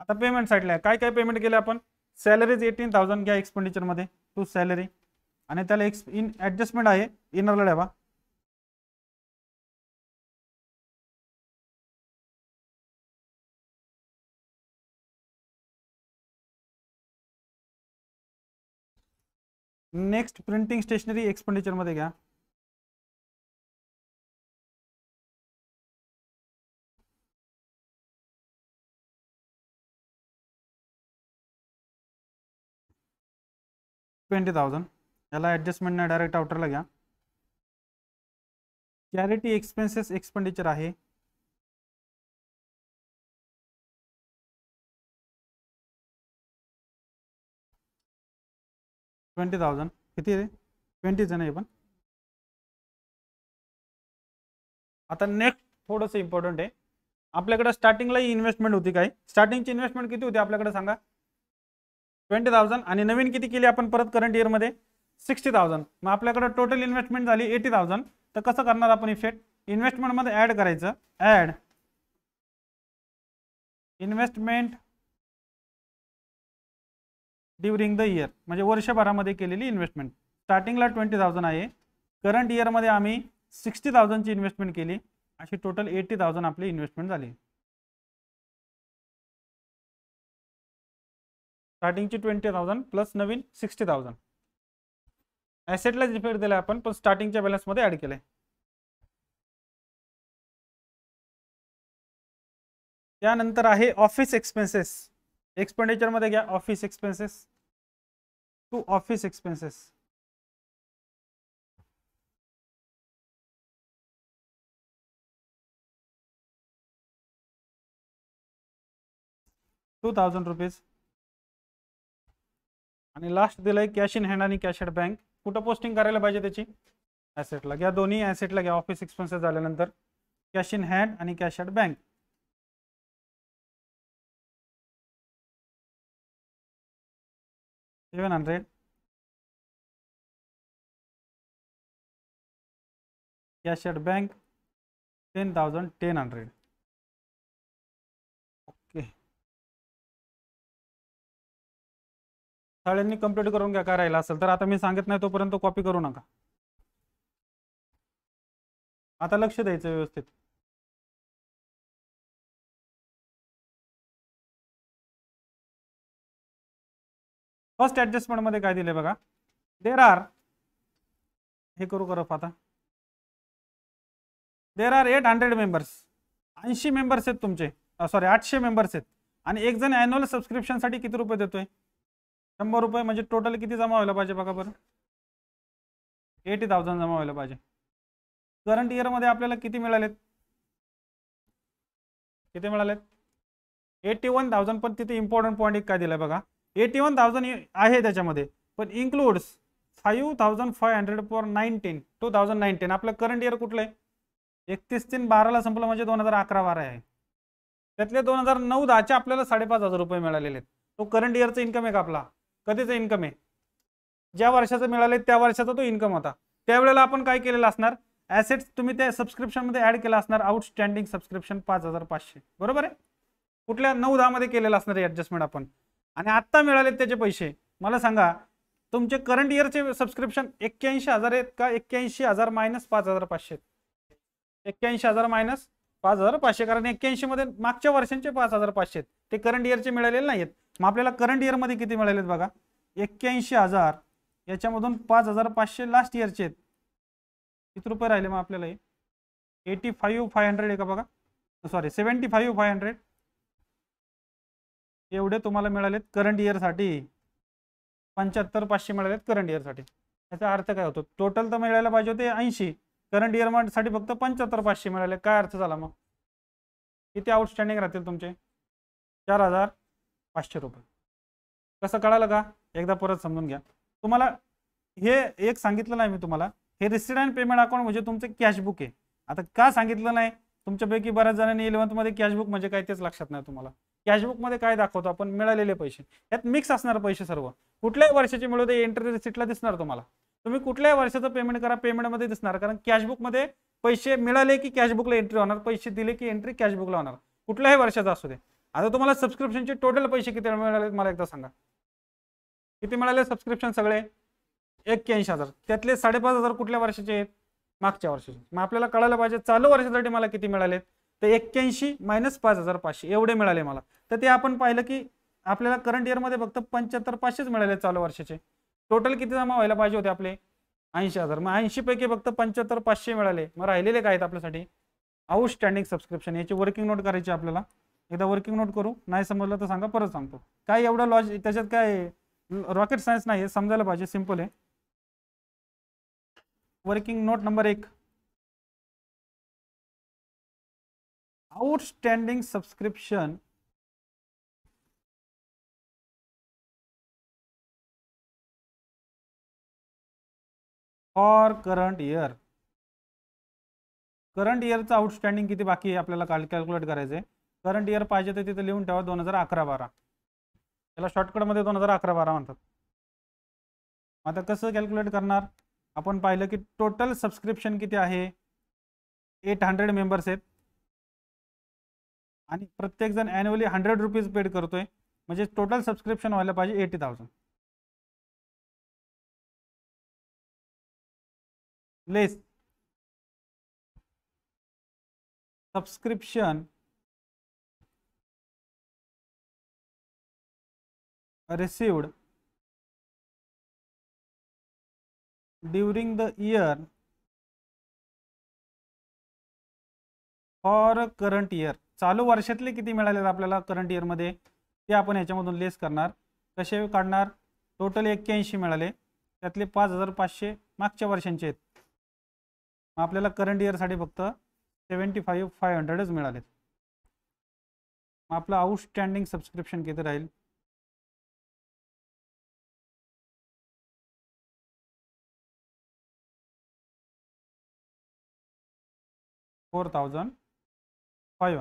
आता पेमेंट साईडला काय काय पेमेंट केलं आपण सॅलरीज एटीन थाउजंड घ्या एक्सपेंडिचरमध्ये टू सॅलरी आणि त्याला एक्स इन ॲडजस्टमेंट आहे इनरला डबा नेक्स्ट प्रिंटिंग स्टेशनरी एक्सपेंडिचरमध्ये घ्या ट्वेंटी थाउजेंड थाउजंड एडजस्टमेंट नहीं डायरेक्ट आउटर घ्या चैरिटी एक्सपेन्सेस एक्सपेंडिचर है ट्वेंटी थाउजंड किती ट्वेंटी जन है आता नेक्स्ट थोड़स इम्पॉर्टंट अपने आपल्याकडे स्टार्टिंग इन्वेस्टमेंट होती का स्टार्टिंग इन्वेस्टमेंट किती होती आपल्याकडे संगा ट्वेंटी थाउजंड आणि नवीन किती केली आपण परत करंट इयरमध्ये सिक्स्टी थाउजंड मग आपल्याकडे टोटल इन्व्हेस्टमेंट झाली एटी थाउजंड तर कसं करणार आपण इफेक्ट इन्व्हेस्टमेंटमध्ये ॲड करायचं add investment during the year म्हणजे वर्षभरामध्ये केलेली इन्व्हेस्टमेंट स्टार्टिंगला ट्वेंटी थाउजंड आहे करंट इयरमध्ये आम्ही सिक्स्टी थाउजंडची इन्व्हेस्टमेंट केली अशी टोटल एटी थाउजंड आपली इन्व्हेस्टमेंट झाली स्टार्टिंगची ट्वेंटी थाउजंड प्लस नवीन सिक्स्टी थाउजंड ॲसेटला रिफेट दिला आपण पण स्टार्टिंगच्या बॅलन्समध्ये ॲड केले त्यानंतर आहे ऑफिस एक्सपेन्सेस एक्सपेंडिचरमध्ये घ्या office expenses to office expenses two thousand rupees आणि लास्ट दिलंय कॅश इन हँड आणि कॅश एट बँक कुठं पोस्टिंग करायला पाहिजे त्याची ॲसेटला घ्या दोन्ही ॲसेटला घ्या ऑफिस एक्सपेन्सेस झाल्यानंतर कॅश इन हँड आणि cash bank seven hundred cash bank ten thousand ten hundred सगळ्यांनी कम्प्लीट करून घ्या करायला असेल तर आता मी सांगत नाही तोपर्यंत कॉपी करू नका आता लक्ष द्यायचं व्यवस्थित फर्स्ट ऍडजस्टमेंट मध्ये काय दिले बघा देर आर हे करू फ आता there are eight hundred members ऐंशी मेंबर्स आहेत तुमचे सॉरी आठशे मेंबर्स आहेत आणि एक जण अॅन्युअल साठी किती रुपये देतोय शंभर रुपये म्हणजे टोटल किती जमा व्हायला पाहिजे बघा बरं एटी थाउजंड जमा व्हायला पाहिजे करंट इयरमध्ये आपल्याला किती मिळालेत किती मिळालेत एटी वन थाउजंड पण तिथे इम्पॉर्टंट पॉईंट एक काय दिला आहे बघा एटी वन थाउजंड आहे त्याच्यामध्ये पण includes five thousand five hundred for nineteen two thousand nineteen आपलं करंट इयर कुठलं आहे एकतीस तीन बाराला संपलं म्हणजे दोन हजार अकरा बारा आहे त्यातले दोन हजार नऊ दहाचे आपल्याला साडेपाच हजार रुपये मिळालेले आहेत तो करंट इयरचं इन्कम आहे का आपला कधीचा इन्कम आहे ज्या वर्षाचं मिळाले त्या वर्षाचा तो इन्कम होता त्यावेळेला आपण काय केलेलं असणार ॲसेट्स तुम्ही त्या सबस्क्रिप्शनमध्ये ऍड केला असणार आउटस्टँडिंग सबस्क्रिप्शन पाच हजार पाचशे बरोबर आहे कुठल्या नऊ मध्ये केलेलं असणार आहे ॲडजस्टमेंट आपण आणि आता मिळालेत त्याचे पैसे मला सांगा तुमचे करंट इयरचे सबस्क्रिप्शन एक्क्याऐंशी हजार आहेत का एक्क्याऐंशी हजार मायनस पाच हजार पाचशे एक्क्याऐंशी हजार मायनस पाच हजार पाचशे कारण एक्क्याऐंशी मध्ये मागच्या वर्षांचे पाच हजार पाचशे ते करंट इयरचे मिळालेले नाहीत मग आपल्याला करंट इयरमध्ये किती मिळालेत बघा एक्क्याऐंशी हजार याच्यामधून पाच हजार पाचशे लास्ट इयरचे आहेत किती रुपये राहिले मग आपल्याला हे एटी फाईव्ह फाय हंड्रेड आहे का बघा sorry seventy five five hundred एवढे तुम्हाला मिळालेत करंट इयरसाठी पंच्याहत्तर पाचशे मिळालेत करंट इयरसाठी याचा अर्थ काय होतो टोटल तर मिळायला पाहिजे होते ऐंशी करंट इयरसाठी फक्त पंच्याहत्तर पाचशे मिळाले काय अर्थ झाला मग किती आउटस्टँडिंग राहतील तुमचे चार हजार पाचशे रुपये कसं कळालं का एकदा परत समजून घ्या तुम्हाला हे एक सांगितलं नाही मी तुम्हाला हे रिसिडंट पेमेंट अकाउंट म्हणजे तुमचं कॅशबुक आहे आता का सांगितलं नाही तुमच्यापैकी बऱ्याच जणांनी इलेव्हन्थमध्ये कॅशबुक म्हणजे काय तेच लक्षात नाही तुम्हाला कॅशबुकमध्ये काय दाखवतो आपण मिळालेले पैसे यात मिक्स असणार पैसे सर्व कुठल्याही वर्षाचे मिळू ते एंट्री रिसिटला दिसणार तुम्हाला तुम्ही कुठल्याही वर्षाचं पेमेंट करा पेमेंटमध्ये दिसणार कारण कॅशबुकमध्ये पैसे मिळाले की कॅशबुकला एंट्री होणार पैसे दिले की एंट्री कॅशबुकला होणार कुठल्याही वर्षाचा असू दे आता तुम्हाला सबस्क्रिप्शनचे टोटल पैसे किती मिळाले मला एकदा सांगा किती मिळाले सबस्क्रिप्शन सगळे एक्क्याऐंशी हजार त्यातले साडेपाच हजार कुठल्या वर्षाचे आहेत मागच्या वर्षाचे मग आपल्याला कळायला पाहिजे चालू वर्षासाठी मला किती मिळालेत तर एक्क्याऐंशी मायनस पाच हजार पाचशे एवढे मिळाले मला तर ते आपण पाहिलं की आपल्याला करंट इयरमध्ये फक्त पंच्याहत्तर पाचशेच मिळाले चालू वर्षाचे टोटल किती जमा व्हायला पाहिजे होते आपले ऐंशी हजार मग पैकी फक्त पंच्याहत्तर पाचशे मिळाले मग राहिलेले काय आहेत आपल्यासाठी आउटस्टँडिंग सबस्क्रिप्शन याची वर्किंग नोट करायची आपल्याला एकदा वर्किंग नोट करू नाही समजलं तर सांगा परत सांगतो काय एवढं लॉज त्याच्यात काय रॉकेट सायन्स नाही समजायला पाहिजे सिम्पल आहे वर्किंग नोट नंबर एक outstanding subscription for current year current इयरचं आउटस्टँडिंग किती बाकी आहे आपल्याला काल कॅल्क्युलेट करायचं आहे करंट इयर पाहिजे तर तिथे लिहून ठेवा दोन हजार अकरा बारा त्याला शॉर्टकटमध्ये दोन हजार अकरा बारा म्हणतात आता कसं कॅल्क्युलेट करणार आपण पाहिलं की टोटल सबस्क्रिप्शन किती आहे एट हंड्रेड मेंबर्स आहेत आणि प्रत्येकजण ॲन्युअली हंड्रेड रुपीज पेड करतोय म्हणजे टोटल सबस्क्रिप्शन व्हायला पाहिजे eighty thousand less subscription received during the year for current year चालू वर्षातले किती मिळालेत आपल्याला करंट इयरमध्ये ते आपण याच्यामधून लेस करणार कसे काढणार टोटल एक्क्याऐंशी मिळाले त्यातले पाच हजार पाचशे मागच्या वर्षांचे आहेत आपल्याला करंट इयरसाठी फक्त सेवन्टी फाईव्ह फाय हंड्रेडच मिळालेत आपलं आउटस्टँडिंग सबस्क्रिप्शन किती राहील four thousand five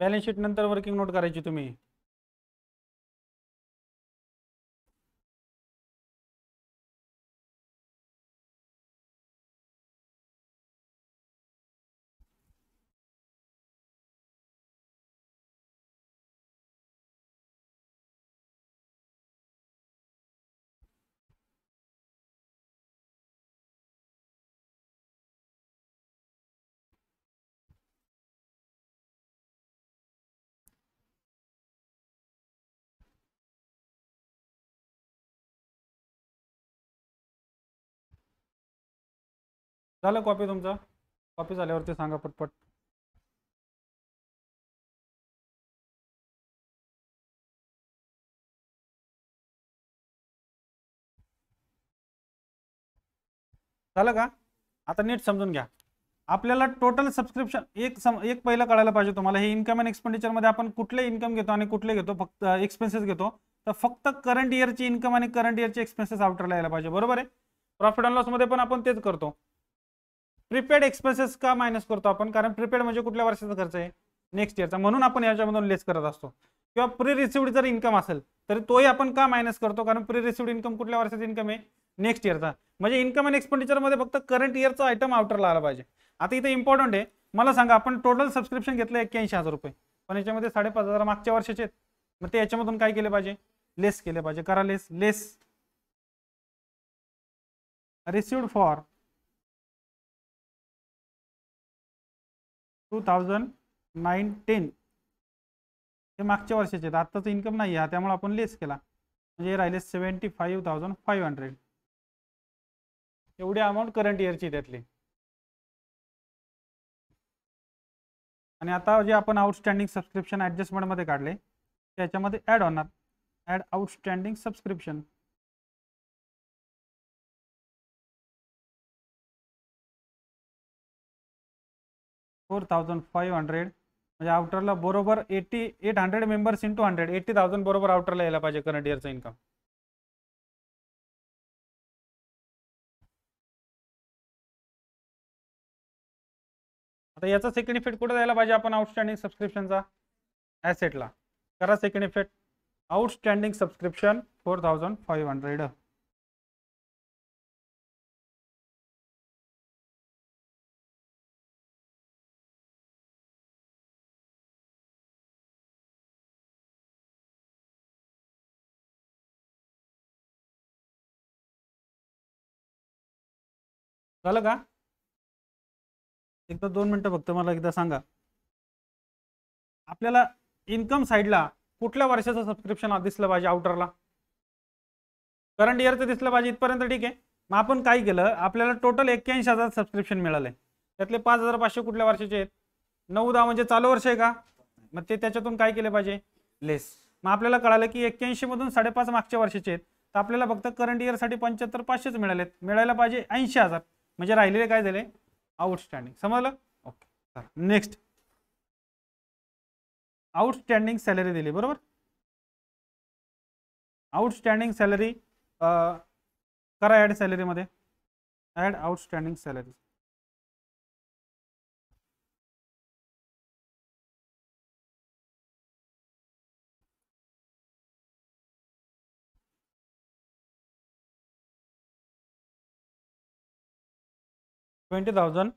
hundred sheet नंतर वर्किंग नोट करायची तुम्ही झालं कॉपी तुमचा कॉपी ते सांगा पटपट झालं का आता नीट समजून घ्या आपल्याला टोटल सबस्क्रिप्शन एक सम एक पहिलं कळायला पाहिजे तुम्हाला हे इन्कम अँड एक्सपेंडिचरमध्ये आपण कुठले इन्कम घेतो आणि कुठले घेतो फक्त एक्सपेन्सेस घेतो तर फक्त करंट इयरची इन्कम आणि करंट इयरचे एक्सपेन्सेस आउटर यायला पाहिजे बरोबर आहे प्रॉफिट अँड लॉसमध्ये पण आपण तेच करतो प्रीपेड एक्सपेन्सेस का मायनस करतो आपण कारण प्रीपेड म्हणजे कुठल्या वर्षाचा खर्च आहे नेक्स्ट इयरचा म्हणून आपण याच्यामधून लेस करत असतो किंवा प्री रिसिव्ड जर इन्कम असेल तर तोही आपण का मायनस करतो कारण प्री रिसिव्ड इन्कम कुठल्या वर्षाचा इन्कम आहे नेक्स्ट इयरचा म्हणजे इन्कम अँड एक्सपेंडिचरमध्ये फक्त करंट इयरचा आयटम आउटरला आला पाहिजे आता इथं इम्पॉर्टंट आहे मला सांगा आपण टोटल सबस्क्रिप्शन घेतलं एक्क्याऐंशी हजार रुपये पण याच्यामध्ये साडेपाच हजार मागच्या वर्षाचे आहेत मग ते याच्यामधून काय केले पाहिजे लेस केले पाहिजे करा less less received for two thousand nine ten हे मागच्या वर्षाचे आहेत आत्ताचं इन्कम नाही आहे त्यामुळे आपण लेस केला म्हणजे राहिले seventy five thousand five hundred एवढे अमाऊंट करंट इयरची देतले आणि आता जे आपण आउटस्टँडिंग सबस्क्रिप्शन ॲडजस्टमेंटमध्ये काढले त्याच्यामध्ये ॲड होणार add outstanding subscription four thousand five hundred म्हणजे आउटरला बरोबर eighty eight hundred members two hundred eighty thousand बरोबर आउटरला यायला पाहिजे करंट इयरचं इन्कम आता याचा सेकंड इफेक्ट कुठे द्यायला पाहिजे आपण आउटस्टँडिंग सबस्क्रिप्शनचा ॲसेटला करा second effect outstanding subscription four thousand five hundred झालं का एकदा दोन मिनटं फक्त मला एकदा सांगा आपल्याला इन्कम साईडला कुठल्या वर्षाचं सबस्क्रिप्शन दिसलं पाहिजे आउटरला करंट इयरचं दिसलं पाहिजे इथपर्यंत ठीक आहे मग आपण काय केलं आपल्याला टोटल एक्क्याऐंशी हजार सबस्क्रिप्शन मिळाले त्यातले पाच हजार पाचशे कुठल्या वर्षाचे आहेत नऊ दहा म्हणजे चालू वर्ष आहे का मग ते त्याच्यातून काय केले पाहिजे लेस मग आपल्याला कळालं की एक्क्याऐंशी मधून साडेपाच मागच्या वर्षाचे आहेत तर आपल्याला फक्त करंट इयरसाठी पंच्याहत्तर पाचशेच मिळालेत मिळायला पाहिजे ऐंशी हजार म्हणजे राहिलेले काय झाले आउटस्टँडिंग समजलं ओके नेक्स्ट आउटस्टँडिंग सॅलरी दिली बरोबर आउटस्टँडिंग सॅलरी करा ॲड सॅलरीमध्ये add outstanding salary twenty thousand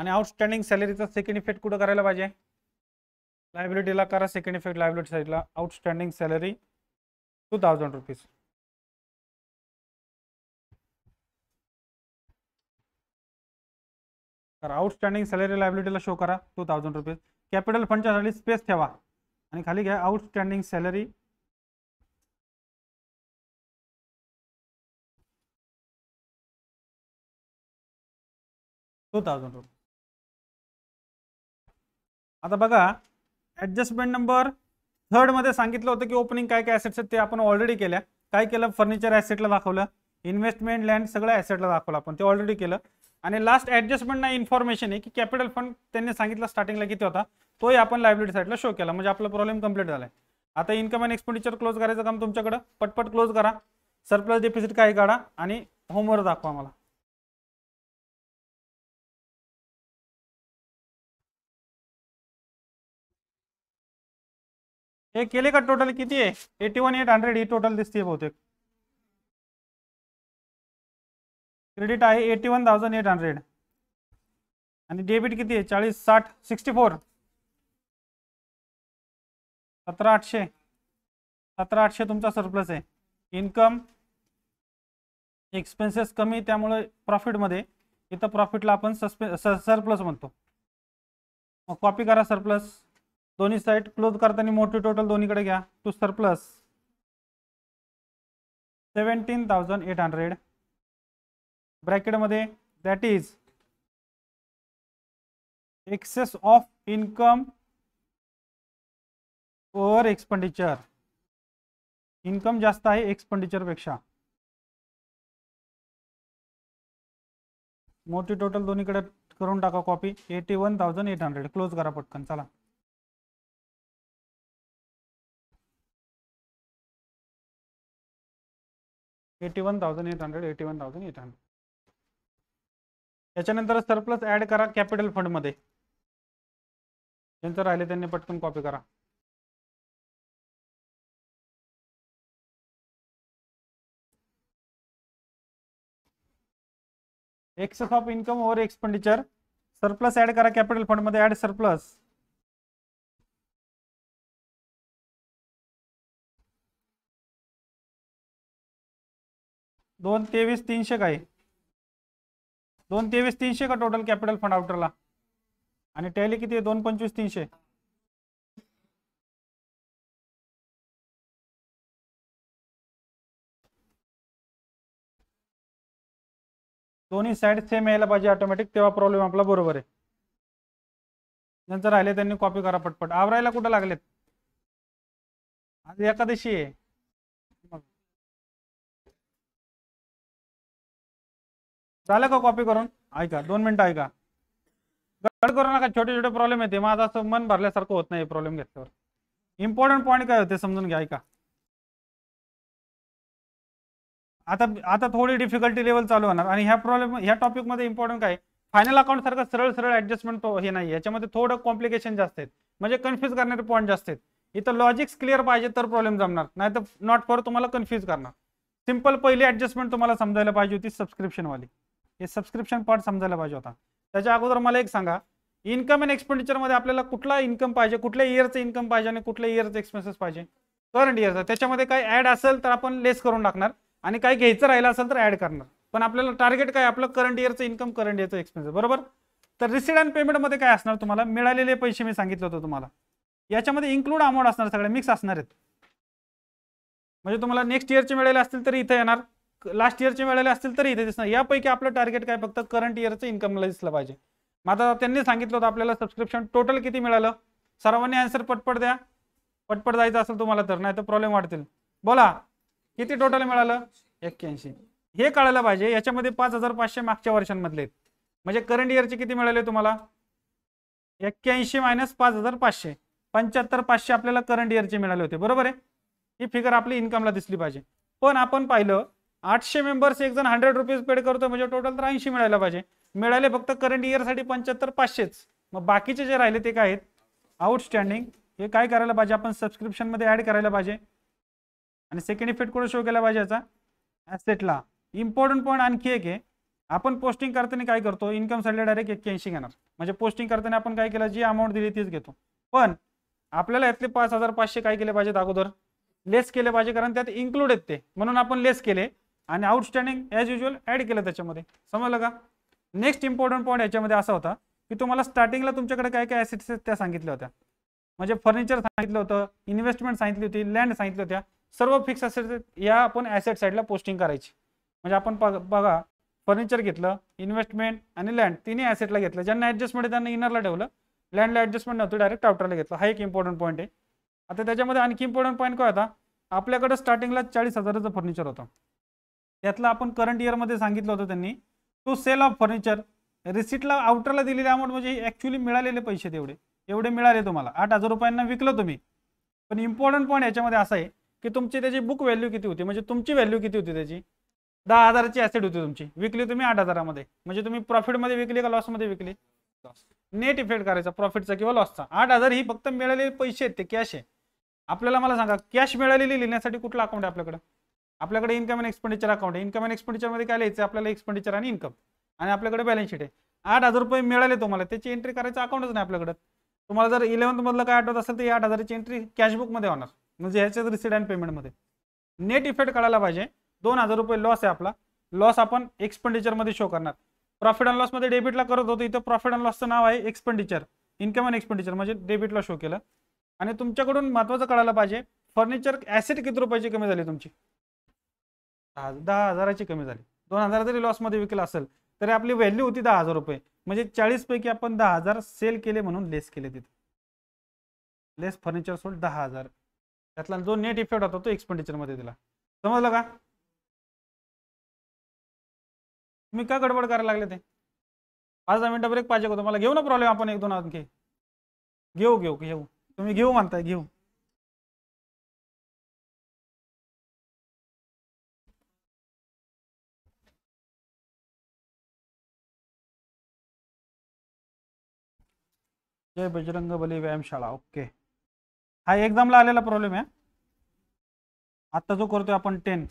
आणि आउटस्टँडिंग सॅलरीचा सेकंड इफेक्ट कुठं करायला पाहिजे लायबिलिटीला करा सेकंड इफेक्ट लायबिलिटी साईडला outstanding salary two thousand rupees तर आउटस्टँडिंग सॅलरी लायबिलिटीला शो करा टू थाउजंड रुपीज कॅपिटल खाली स्पेस ठेवा आणि खाली घ्या आउटस्टँडिंग सॅलरी टू थाउजंड आता बघा ऍडजस्टमेंट नंबर थर्ड मध्ये सांगितलं होतं की ओपनिंग काय काय ऍसेट्स आहेत ते आपण ऑलरेडी केल्या काय केलं फर्निचर ॲसेटला दाखवलं इन्व्हेस्टमेंट लँड सगळ्या ऍसेटला दाखवलं आपण ते ऑलरेडी केलं आणि लास्ट ऍडजस्टमेंट ना इन्फॉर्मेशन आहे की कॅपिटल फंड त्यांनी सांगितलं स्टार्टिंगला किती होता तोही आपण लायब्रिटी साईडला शो केला म्हणजे आपला प्रॉब्लेम कम्प्लीट झाला आहे आता इन्कम अँड एक्सपेंडिचर क्लोज करायचं काम तुमच्याकडं पटपट क्लोज करा सरप्लस डेफिसिट काही काढा आणि होमवर्क दाखवा मला हे केले का टोटल किती आहे एटी वन एट हंड्रेड ही टोटल दिसते बहुतेक क्रेडिट आहे eighty one thousand eight hundred आणि डेबिट किती आहे चाळीस साठ सिक्स्टी फोर सतरा आठशे सतरा आठशे तुमचा सरप्लस आहे इन्कम एक्सपेन्सेस कमी त्यामुळे प्रॉफिटमध्ये इथं प्रॉफिटला आपण सस्पे सरप्लस म्हणतो मग कॉपी करा सरप्लस दोन्ही साईड क्लोज करताना मोठी टोटल दोन्हीकडे घ्या to surplus seventeen thousand eight hundred ब्रॅकेटमध्ये that is excess of income over expenditure income जास्त आहे एक्सपेंडिचरपेक्षा मोठी टोटल दोन्हीकडे करून टाका copy eighty one thousand eight hundred close करा पटकन चला eighty one thousand eight hundred eighty one thousand eight hundred त्याच्यानंतर सरप्लस ऍड करा कॅपिटल मध्ये मध्ये राहिले त्यांनी पटकन कॉपी करा excess of income over expenditure surplus add करा कॅपिटल फंड मध्ये ऍड सरप्लस दोन तेवीस तीनशे काय दोन तेवीस तीनशे का टोटल कॅपिटल फंड आउटरला आणि टॅली किती आहे दोन पंचवीस तीनशे दोन्ही साईड सेम यायला पाहिजे ऑटोमॅटिक तेव्हा प्रॉब्लेम आपला बरोबर आहे नंतर राहिले त्यांनी कॉपी करा पटपट आवरायला कुठं लागलेत आज एकादशी आहे झालं का कॉपी करून ऐका दोन मिनिटं ऐका गड करू नका छोटे छोटे प्रॉब्लेम येते माझं असं मन भरल्यासारखं होत नाही प्रॉब्लेम घेतल्यावर इम्पॉर्टंट पॉईंट काय होते समजून घ्या ऐका आता आता थोडी डिफिकल्टी लेवल चालू होणार आणि ह्या प्रॉब्लेम ह्या टॉपिकमध्ये इम्पॉर्टंट काय फायनल अकाउंट सारखं सरळ सरळ ऍडजस्टमेंट हे नाही याच्यामध्ये थोडं कॉम्प्लिकेशन जास्त आहेत म्हणजे कन्फ्यूज करणारे पॉईंट जास्त आहेत इथं लॉजिक्स क्लिअर पाहिजे तर प्रॉब्लेम जमणार नाही तर नॉट फॉर तुम्हाला कन्फ्युज करणार सिम्पल पहिली ऍडजस्टमेंट तुम्हाला समजायला पाहिजे होती सबस्क्रिप्शनवाली हे सबस्क्रिप्शन पार्ट समजायला पाहिजे होता त्याच्या अगोदर मला एक सांगा इन्कम अँड एक्सपेंडिचरमध्ये आपल्याला कुठला इन्कम पाहिजे कुठल्या इयरचं इन्कम पाहिजे आणि कुठल्या इयरचे एक्सपेन्सेस पाहिजे करंट इयरचा त्याच्यामध्ये काय ऍड असेल तर आपण लेस करून टाकणार आणि काही घ्यायचं राहिलं असेल तर ॲड करणार पण आपल्याला टार्गेट काय आपलं करंट इयरचं इन्कम करंट इयरचं एक्सपेन्सेस बरोबर तर रिसिड अँड पेमेंटमध्ये काय असणार तुम्हाला मिळालेले पैसे मी सांगितलं होतं तुम्हाला याच्यामध्ये इन्क्लूड अमाऊंट असणार सगळे मिक्स असणार आहेत म्हणजे तुम्हाला नेक्स्ट इयरचे मिळाले असतील तर इथे येणार लास्ट इयरचे मिळाले असतील तरी इथे दिसणार यापैकी आपलं टार्गेट काय फक्त करंट इयरचं इन्कमला दिसलं पाहिजे माझा त्यांनी सांगितलं होतं आपल्याला सबस्क्रिप्शन टोटल किती मिळालं सर्वांनी आन्सर पटपट द्या पटपट जायचं असेल तुम्हाला तर नाही तर प्रॉब्लेम वाढतील बोला किती टोटल मिळालं एक्क्याऐंशी हे कळायला पाहिजे याच्यामध्ये पाच हजार पाचशे मागच्या वर्षांमधले म्हणजे करंट इयरचे किती मिळाले तुम्हाला एक्क्याऐंशी मायनस पाच हजार पाचशे पंच्याहत्तर पाचशे आपल्याला करंट इयरचे मिळाले होते बरोबर आहे ही फिगर आपली इन्कमला दिसली पाहिजे पण आपण पाहिलं आठशे मेंबर्स एक जण हंड्रेड रुपीज पेड करतो म्हणजे टोटल तर ऐंशी मिळायला पाहिजे मिळाले फक्त करंट इयरसाठी पंच्याहत्तर पाचशेच मग बाकीचे जे राहिले ते काय आहेत आउटस्टँडिंग हे काय करायला पाहिजे आपण मध्ये ॲड करायला पाहिजे आणि सेकंड इफेक्ट कोण शो केला पाहिजे याचा ॲसेटला इम्पॉर्टंट पॉईंट आणखी एक आहे आपण पोस्टिंग करताना काय करतो इन्कम साठी डायरेक्ट एक्क्याऐंशी घेणार म्हणजे पोस्टिंग करताना आपण काय केलं जी अमाऊंट दिली तीच घेतो पण आपल्याला यातले पाच हजार पाचशे काय केले पाहिजेत अगोदर लेस केले पाहिजे कारण त्यात इन्क्लूड आहेत ते म्हणून आपण लेस केले आणि आउटस्टँडिंग ॲज युजल ॲड केलं त्याच्यामध्ये समजलं का नेक्स्ट इम्पॉर्टंट पॉईंट याच्यामध्ये असा होता की तुम्हाला स्टार्टिंगला तुमच्याकडे काय काय ॲसेट्स आहेत त्या सांगितल्या होत्या म्हणजे फर्निचर सांगितलं होतं इन्व्हेस्टमेंट सांगितली होती लँड सांगितल्या होत्या सर्व फिक्स असेट्स या आपण ॲसेट साईडला पोस्टिंग करायची म्हणजे आपण बघा फर्निचर घेतलं इन्व्हेस्टमेंट आणि लँड तिन्ही ॲसेटला घेतलं ज्यांना ॲडजस्टमेंट त्यांना इनरला ठेवलं लँडला ॲडजस्टमेंट नव्हतं डायरेक्ट आउटरला घेतलं हा एक इम्पॉर्टंट पॉईंट आहे आता त्याच्यामध्ये आणखी इम्पॉर्टंट पॉईंट काय होता आपल्याकडे स्टार्टिंगला चाळीस हजाराचं फर्निचर होतं त्यातला आपण करंट इयरमध्ये सांगितलं होतं त्यांनी तो सेल ऑफ फर्निचर रिसिटला आउटरला दिलेली अमाऊंट म्हणजे ॲक्च्युली मिळालेले पैसे तेवढे एवढे मिळाले तुम्हाला आठ हजार रुपयांना विकलं तुम्ही पण इम्पॉर्टंट पॉईंट याच्यामध्ये असा आहे की तुमची त्याची बुक व्हॅल्यू किती होती म्हणजे तुमची व्हॅल्यू किती होती त्याची दहा हजाराची ॲसेट होती तुमची विकली तुम्ही आठ हजारामध्ये म्हणजे तुम्ही प्रॉफिटमध्ये विकली का लॉसमध्ये विकली नेट इफेक्ट करायचा प्रॉफिटचा किंवा लॉसचा आठ हजार ही फक्त मिळालेले पैसे आहेत ते कॅश आहे आपल्याला मला सांगा कॅश मिळालेली लिहिण्यासाठी कुठला अकाउंट आहे आपल्याकडं आपल्याकडे इन्कम अँड एक्सपेंडिचर अकाउंट आहे इन्कम अँड एक्सपेंडिचरमध्ये काय लिहायचं आपल्याला एक्सपेंडिचर आणि इन्कम आणि आपल्याकडे बॅलन्स शीट आहे आठ हजार रुपये मिळाले तुम्हाला त्याची एंट्री करायचं अकाउंटच नाही आपल्याकडे तुम्हाला जर मधलं काय आठवत असेल तर आठ हजाराची एंट्री कॅशबुकमध्ये होणार म्हणजे ह्याच्याच रिसिट अँड पेमेंटमध्ये नेट इफेक्ट कळायला पाहिजे दोन हजार रुपये लॉस आहे आपला लॉस आपण एक्सपेंडिचरमध्ये शो करणार प्रॉफिट अँड लॉसमध्ये डेबिटला करत होतो इथं प्रॉफिट अँड लॉसचं नाव आहे एक्सपेंडिचर इन्कम अँड एक्सपेंडिचर म्हणजे डेबिटला शो केलं आणि तुमच्याकडून महत्वाचं कळायला पाहिजे फर्निचर ॲसेट किती रुपयाची कमी झाली तुमची दहा हजाराची कमी झाली दोन हजार जरी लॉसमध्ये विकला असेल तरी आपली व्हॅल्यू होती दहा हजार रुपये म्हणजे चाळीस पैकी आपण दहा हजार सेल केले म्हणून लेस केले तिथे लेस फर्निचर सोल्ड दहा हजार त्यातला जो नेट इफेक्ट होता तो एक्सपेंडिचरमध्ये दिला समजलं का तुम्ही का गडबड करायला लागले ते पाच दहा मिनटं ब्रेक पाहिजे होतं मला घेऊ ना प्रॉब्लेम आपण एक दोन आणखी घेऊ घेऊ घेऊ तुम्ही घेऊ म्हणताय घेऊ जय बजरंग बली व्यायामशाळा ओके हा एक्झामला आलेला प्रॉब्लेम आहे आत्ता जो करतोय आपण टेन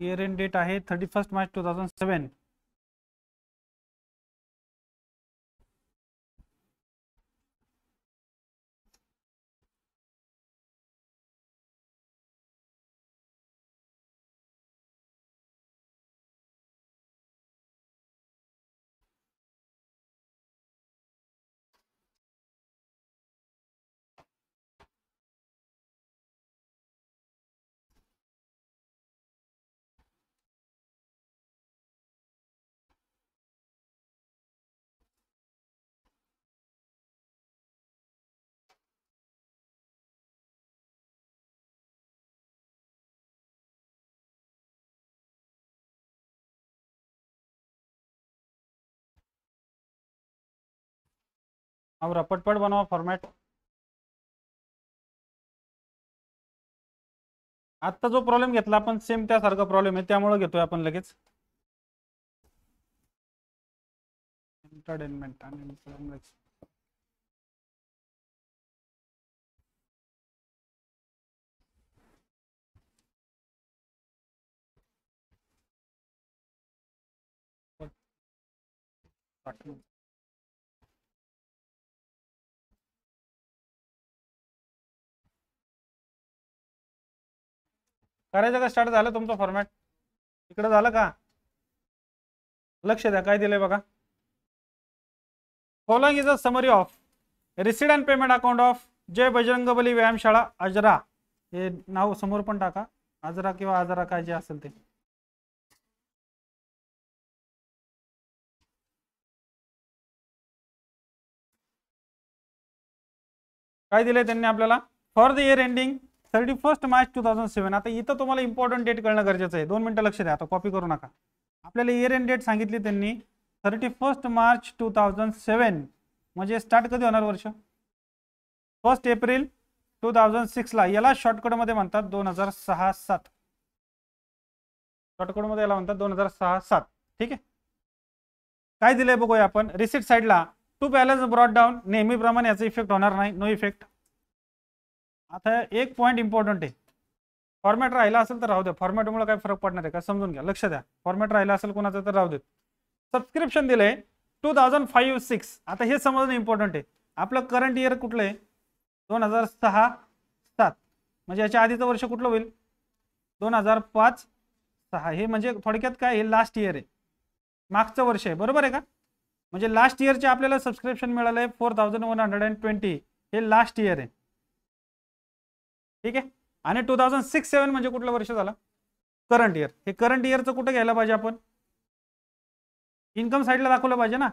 इयर एंड डेट आहे thirty first March two thousand seven अब पटपट बनवा फॉर्मॅट आत्ता जो प्रॉब्लेम घेतला आपण सेम त्यासारखा प्रॉब्लेम आहे त्यामुळं घेतोय आपण लगेच एंटरटेनमेंट आणि करायचं का स्टार्ट झालं तुमचं फॉर्मॅट इकडं झालं का लक्ष द्या काय दिलंय बघा following is a summary of receipt and payment account of Jai Bajrangbali Vyayamshala Ajara हे नाव समोर पण टाका आजरा किंवा आजरा काय जे असेल ते काय दिले त्यांनी आपल्याला for the year ending thirty first March two thousand seven आता इथं तुम्हाला इम्पॉर्टंट डेट कळणं गरजेचं आहे दोन मिनटं लक्ष द्या आता कॉपी करू नका आपल्याला इयर एंड डेट सांगितली त्यांनी thirty first March two thousand seven म्हणजे स्टार्ट कधी होणार वर्ष फर्स्ट एप्रिल टू थाउजंड सिक्सला याला शॉर्टकटमध्ये म्हणतात दोन हजार सहा सात शॉर्टकटमध्ये याला म्हणतात दोन हजार सहा सात ठीक आहे काय दिलंय बघूया आपण रिसिट साईडला टू बॅलन्स ब्रॉड डाऊन नेहमीप्रमाणे याचा इफेक्ट होणार नाही नो इफेक्ट आता एक पॉईंट इम्पॉर्टंट आहे फॉर्मॅट राहिला असेल तर राहू द्या फॉर्मॅटमुळे काय फरक पडणार आहे का समजून घ्या लक्ष द्या फॉर्मॅट राहिला असेल कोणाचं तर राहू देत सबस्क्रिप्शन दिलंय टू थाउजंड फाईव्ह सिक्स आता हे समजणं इम्पॉर्टंट आहे आपलं करंट इयर कुठलं आहे दोन हजार सहा सात म्हणजे याच्या आधीचं वर्ष कुठलं होईल दोन हजार पाच सहा हे म्हणजे थोडक्यात काय हे लास्ट इयर आहे मागचं वर्ष आहे बरोबर आहे का म्हणजे लास्ट इयरचे आपल्याला सबस्क्रिप्शन मिळालं आहे four thousand one hundred and twenty हे लास्ट इयर आहे ठीक आहे आणि टू थाउजंड सिक्स सेवन म्हणजे कुठलं वर्ष झालं करंट इयर हे करंट इयरचं कुठे घ्यायला पाहिजे आपण इन्कम साईडला दाखवलं पाहिजे ना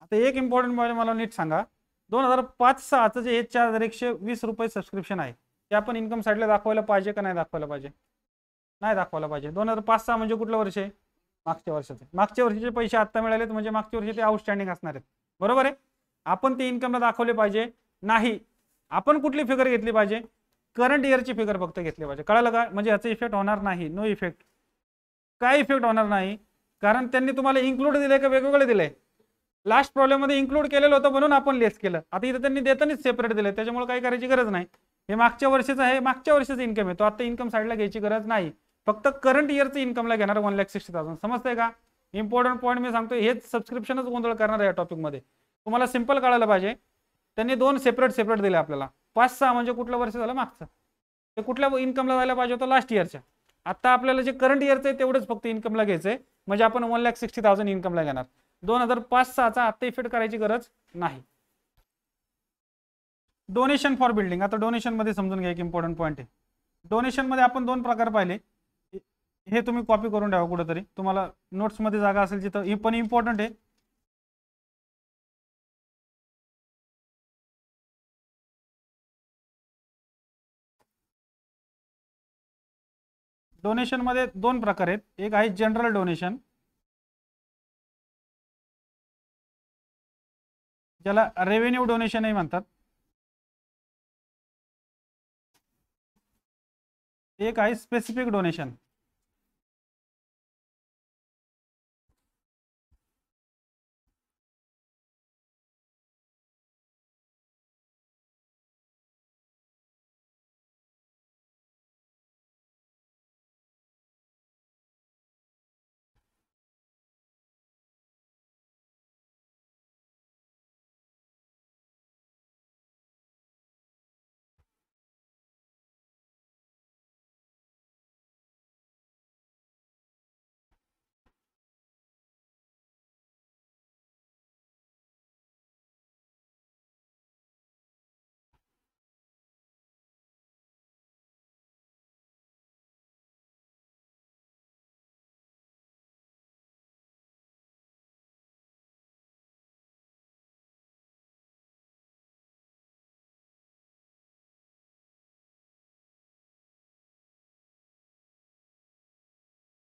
आता एक इम्पॉर्टंट मला नीट सांगा दोन हजार पाच सहाचं जे चार एकशे वीस रुपये सबस्क्रिप्शन आहे ते आपण इन्कम साईडला दाखवायला पाहिजे का नाही दाखवायला पाहिजे नाही दाखवायला पाहिजे दोन हजार पाच सहा म्हणजे कुठलं वर्ष आहे मागच्या वर्षाचे मागच्या वर्षाचे पैसे आत्ता मिळालेत म्हणजे मागच्या वर्षी ते आउटस्टँडिंग असणार आहेत बरोबर आहे आपण ते इन्कमला दाखवले पाहिजे नाही आपण कुठली फिगर घेतली पाहिजे करंट इयरची फिगर फक्त घेतली पाहिजे कळालं का म्हणजे याचा इफेक्ट होणार नाही नो इफेक्ट काय इफेक्ट होणार नाही कारण त्यांनी तुम्हाला इन्क्लूड दिले का वेगवेगळे दिले लास्ट प्रॉब्लेममध्ये इन्क्लूड केलेलं होतं म्हणून आपण लेस केलं आता इथं त्यांनी देतानीच सेपरेट दिलं त्याच्यामुळे काही करायची गरज नाही हे मागच्या वर्षीचं आहे मागच्या वर्षीचं इन्कम आहे तो आता इन्कम साईडला घ्यायची गरज नाही फक्त करंट इयरचं इन्कमला घेणार वन लॅक सिक्स्टी थाउजंड समजतंय का इम्पॉर्टंट पॉईंट मी सांगतो हेच सबस्क्रिप्शनच गोंधळ करणार आहे या टॉपिकमध्ये तुम्हाला सिम्पल कळायला पाहिजे त्यांनी दोन सेपरेट सेपरेट दिले आपल्याला पाच सहा म्हणजे कुठलं वर्ष झालं मागचं ते कुठल्या इन्कमला जायला पाहिजे होतं लास्ट इयरच्या आता आपल्याला जे करंट इयरचं आहे तेवढंच फक्त इन्कमला घ्यायचं आहे म्हणजे आपण वन लॅक सिक्स्टी थाउजंड इन्कमला घेणार दोन हजार पाच सहाचा आत्ता इफेक्ट करायची गरज नाही डोनेशन फॉर बिल्डिंग आता डोनेशन मध्ये समजून घ्या एक इम्पॉर्टंट पॉईंट आहे डोनेशन मध्ये आपण दोन प्रकार पाहिले हे तुम्ही कॉपी करून ठेवा कुठेतरी तुम्हाला नोट्समध्ये जागा असेल जिथं इ पण इम्पॉर्टंट आहे डोनेशन डोनेशनमध्ये दोन प्रकार आहेत एक आहे जनरल डोनेशन ज्याला रेव्हेन्यू डोनेशनही म्हणतात एक आहे स्पेसिफिक डोनेशन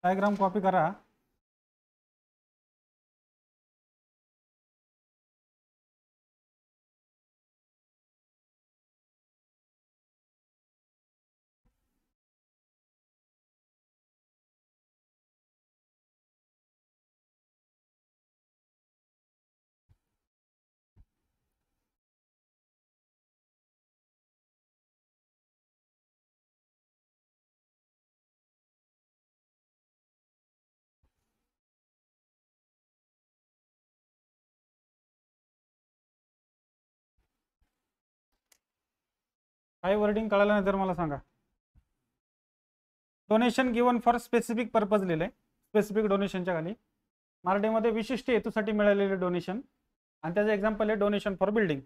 डायग्राम कॉपी करा काय वर्डिंग कळालं नाही तर मला सांगा donation given for specific purpose लिहिले स्पेसिफिक डोनेशनच्या खाली मराठीमध्ये विशिष्ट हेतूसाठी मिळालेले डोनेशन आणि त्याचं एक्झाम्पल आहे डोनेशन फॉर बिल्डिंग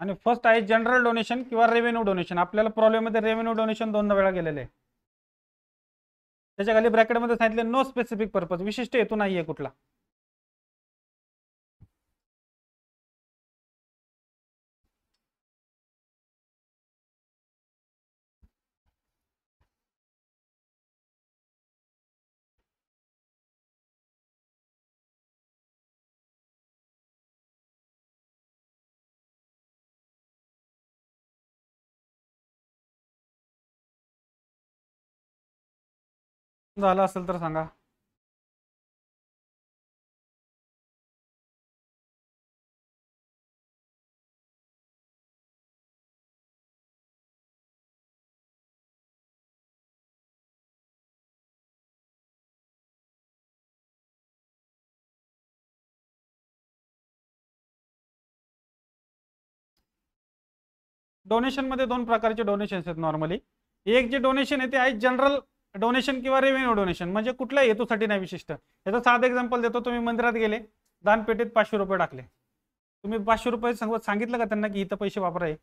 आणि फर्स्ट आहे जनरल डोनेशन किंवा रेव्हेन्यू डोनेशन आपल्याला प्रॉब्लेममध्ये रेव्हेन्यू डोनेशन दोन वेळा गेलेले आहे त्याच्या खाली ब्रॅकेटमध्ये सांगितले नो स्पेसिफिक पर्पज विशिष्ट हेतू नाहीये कुठला झाला असेल तर सांगा डोनेशन मध्ये दोन प्रकारचे डोनेशन आहेत नॉर्मली एक जे डोनेशन आहे ते आहे जनरल डोनेशन किंवा रेव्हेन्यू डोनेशन म्हणजे कुठल्या हेतूसाठी नाही विशिष्ट याचं साधं एक्झाम्पल देतो तुम्ही मंदिरात गेले दानपेटीत पाचशे रुपये टाकले तुम्ही पाचशे रुपये सांगितलं का त्यांना की इथं पैसे वापराय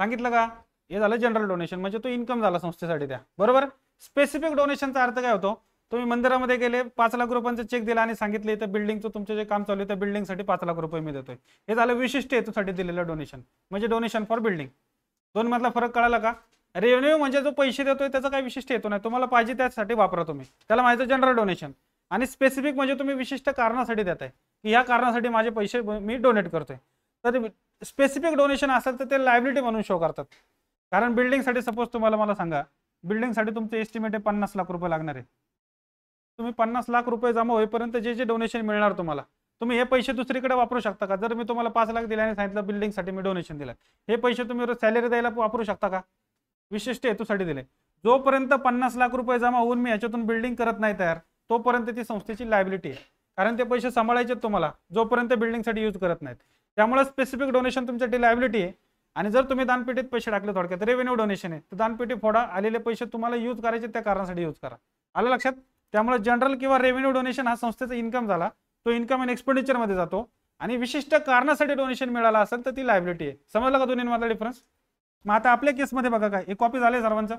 सांगितलं का हे झालं जनरल डोनेशन म्हणजे तो इन्कम झाला संस्थेसाठी त्या बरोबर स्पेसिफिक डोनेशनचा अर्थ काय होतो तुम्ही मंदिरामध्ये गेले पाच लाख रुपयांचं चेक दिला आणि सांगितले इथं बिल्डिंगचं तुमचं जे काम चालू आहे त्या बिल्डिंगसाठी पाच लाख रुपये मी देतोय हे झालं विशिष्ट हेतूसाठी दिलेलं डोनेशन म्हणजे डोनेशन फॉर बिल्डिंग दोन मधला फरक कळाला का रेव्हेन्यू म्हणजे जो पैसे देतोय त्याचा काही विशिष्ट येतो नाही तुम्हाला पाहिजे त्यासाठी वापरा तुम्ही त्याला माहिती जनरल डोनेशन आणि स्पेसिफिक म्हणजे तुम्ही विशिष्ट कारणासाठी देत की ह्या कारणासाठी माझे पैसे मी डोनेट करतोय तर स्पेसिफिक डोनेशन असेल तर ते लायबिलिटी म्हणून शो करतात कारण बिल्डिंगसाठी सपोज तुम्हाला मला सांगा बिल्डिंगसाठी तुमचे एस्टिमेट आहे पन्नास लाख रुपये लागणार आहे तुम्ही पन्नास लाख रुपये जमा होईपर्यंत जे जे डोनेशन मिळणार तुम्हाला तुम्ही हे पैसे दुसरीकडे वापरू शकता का जर मी तुम्हाला पाच लाख दिल्याने सांगितलं बिल्डिंगसाठी मी डोनेशन दिलं हे पैसे तुम्ही सॅलरी द्यायला वापरू शकता का विशिष्ट हेतूसाठी दिले जोपर्यंत पन्नास लाख रुपये जमा होऊन मी याच्यातून बिल्डिंग करत नाही तयार तोपर्यंत ती संस्थेची लायबिलिटी आहे कारण ते पैसे सांभाळायचे तुम्हाला जोपर्यंत बिल्डिंगसाठी यूज करत नाहीत त्यामुळे स्पेसिफिक डोनेशन तुमच्यासाठी लायबिलिटी आहे आणि जर तुम्ही दानपेटीत पैसे टाकले थोडक्यात रेवेन्यू डोनेशन आहे तर दानपेटी फोडा आलेले पैसे तुम्हाला यूज करायचे त्या कारणासाठी यूज करा आलं लक्षात त्यामुळे जनरल किंवा रेव्हेन्यू डोनेशन हा संस्थेचा इन्कम झाला तो इन्कम अँड एक्सपेंडिचरमध्ये जातो आणि विशिष्ट कारणासाठी डोनेशन मिळालं असेल तर ती लायबिलिटी आहे समजला का दोन्ही माझा डिफरन्स मग आता आपल्या केसमध्ये बघा काय एक कॉपी झाले सर्वांचं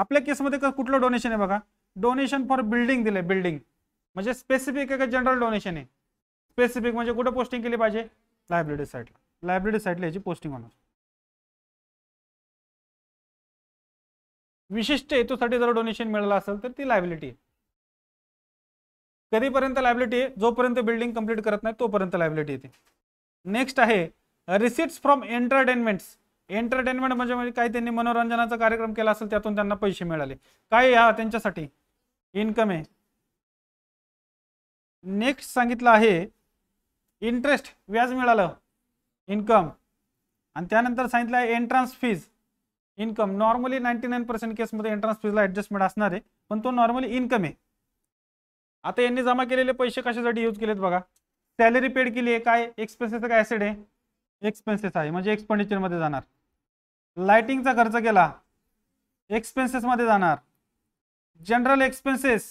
आपल्या केसमध्ये कुठलं डोनेशन आहे बघा डोनेशन फॉर बिल्डिंग दिले बिल्डिंग म्हणजे स्पेसिफिक आहे का जनरल डोनेशन आहे स्पेसिफिक म्हणजे कुठं पोस्टिंग केली पाहिजे लायब्ररी साईडला लायब्ररी साईडला याची पोस्टिंग होणार विशिष्ट हेतूसाठी जर डोनेशन मिळालं असेल तर ती लायबिलिटी आहे कधीपर्यंत लायबिलिटी आहे जोपर्यंत बिल्डिंग कंप्लीट करत नाही तोपर्यंत लायबिलिटी येते नेक्स्ट आहे रिसिट्स फ्रॉम एंटरटेनमेंट्स एंटरटेनमेंट म्हणजे म्हणजे काही त्यांनी मनोरंजनाचा कार्यक्रम केला असेल त्यातून त्यांना पैसे मिळाले काय या त्यांच्यासाठी इन्कम आहे नेक्स्ट सांगितलं आहे इंटरेस्ट व्याज मिळालं इन्कम आणि त्यानंतर सांगितलं आहे entrance fees income normally ninety nine percent केसमध्ये एंट्रान्स फीजला ॲडजस्टमेंट असणार आहे पण तो नॉर्मली इन्कम आहे आता यांनी जमा केलेले पैसे कशासाठी यूज केलेत बघा सॅलरी पेड केली आहे काय एक्सपेन्सेस काय ॲसेड आहे एक्सपेन्सेस आहे म्हणजे एक्सपेंडिचरमध्ये जाणार लाइटिंगचा खर्च केला एक्सपेन्सेसमध्ये जाणार जनरल एक्सपेन्सेस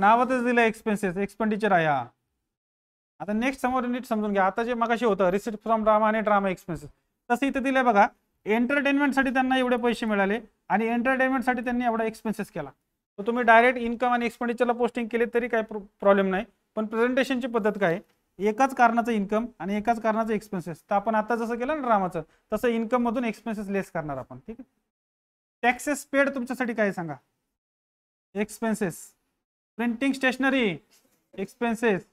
नावातच दिलं एक्सपेन्सेस एक्सपेंडिचर आहे आता नेक्स्ट समोर नीट समजून घ्या आता जे मगाशी होतं रिसिप्ट फ्रॉम ड्रामा आणि ड्रामा एक्सपेन्सेस तसं इथे दिलं बघा एंटरटेनमेंटसाठी त्यांना एवढे पैसे मिळाले आणि एंटरटेनमेंटसाठी त्यांनी एवढा एक्सपेन्सेस केला तर तुम्ही डायरेक्ट इन्कम आणि एक्सपेंडिचरला पोस्टिंग केले तरी काय प्रॉब्लेम नाही पण प्रेझेंटेशनची पद्धत काय एकाच कारणाचं इन्कम आणि एकाच कारणाचं एक्सपेन्सेस तर आपण आता जसं केलं ना रामाचं तसं इन्कम मधून एक्सपेन्सेस लेस करणार आपण ठीक आहे टॅक्सेस पेड तुमच्यासाठी काय सांगा एक्सपेन्सेस प्रिंटिंग स्टेशनरी एक्सपेन्सेस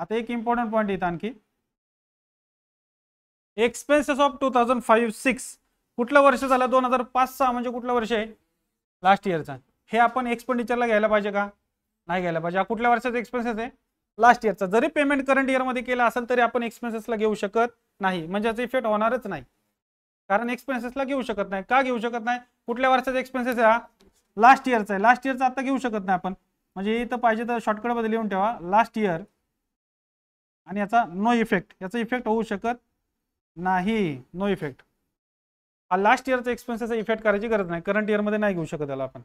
आता एक इम्पॉर्टंट पॉईंट येत आणखी expenses of two thousand five six कुठलं वर्ष झालं दोन हजार पाच सहा म्हणजे कुठलं वर्ष आहे लास्ट इयरचा हे आपण एक्सपेंडिचरला घ्यायला पाहिजे का नाही घ्यायला पाहिजे कुठल्या वर्षाचा एक्सपेन्सेस आहे लास्ट इयरचा जरी पेमेंट करंट इयरमध्ये केला असेल तरी आपण एक्सपेन्सेसला घेऊ शकत नाही म्हणजे याचा इफेक्ट होणारच नाही कारण एक्सपेन्सेसला घेऊ शकत नाही का घेऊ शकत नाही कुठल्या वर्षाचा एक्सपेन्सेस हा लास्ट इयरचा आहे लास्ट इयरचा आता घेऊ शकत नाही आपण म्हणजे इथं पाहिजे तर शॉर्टकटमध्ये लिहून ठेवा लास्ट इयर आणि याचा नो इफेक्ट याचा इफेक्ट होऊ शकत नाही नो इफेक्ट हा लास्ट इयरचा एक्सपेन्सेस इफेक्ट करायची गरज नाही करंट इयरमध्ये नाही घेऊ शकत त्याला आपण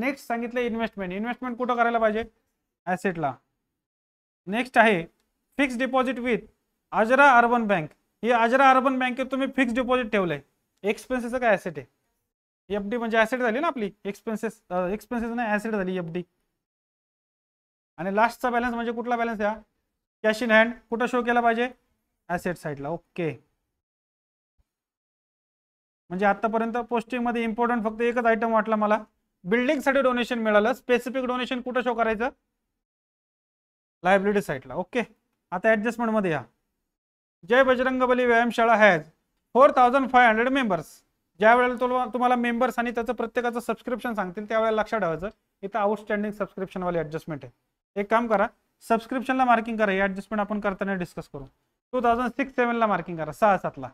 नेक्स्ट सांगितलं इन्व्हेस्टमेंट इन्व्हेस्टमेंट कुठं करायला पाहिजे ॲसेटला नेक्स्ट आहे fix deposit with Ajara urban bank ही आजरा अर्बन बँकेत तुम्ही फिक्स डिपॉझिट ठेवलं आहे काय ॲसेट आहे एफ डी म्हणजे ऍसेट झाली ना आपली एक्सपेन्सेस एक्सपेन्सेस नाही ॲसेट झाली एफ डी आणि लास्टचा बॅलन्स म्हणजे कुठला बॅलन्स द्या कॅश इन हँड कुठं शो केला पाहिजे ॲसेट साईडला ओके म्हणजे आतापर्यंत पोस्टिंगमध्ये इम्पॉर्टंट फक्त एकच आयटम वाटला मला बिल्डिंगसाठी डोनेशन मिळालं स्पेसिफिक डोनेशन कुठं शो करायचं लायबिलिटी साईडला ओके आता मध्ये या Jai Bajrangbali Vyayamshala has four thousand five hundred members ज्या वेळेला तुम्हाला मेंबर्स आणि त्याचं प्रत्येकाचं सबस्क्रिप्शन सांगतील त्यावेळेला लक्षात ठेवायचं इथं आउटस्टँडिंग सबस्क्रिप्शनवाली ॲडजस्टमेंट आहे एक काम करा सबस्क्रिप्शनला मार्किंग करा हे ॲडजस्टमेंट आपण करताना डिस्कस करू टू थाउजंड सिक्स सेवनला मार्किंग करा सहा सातला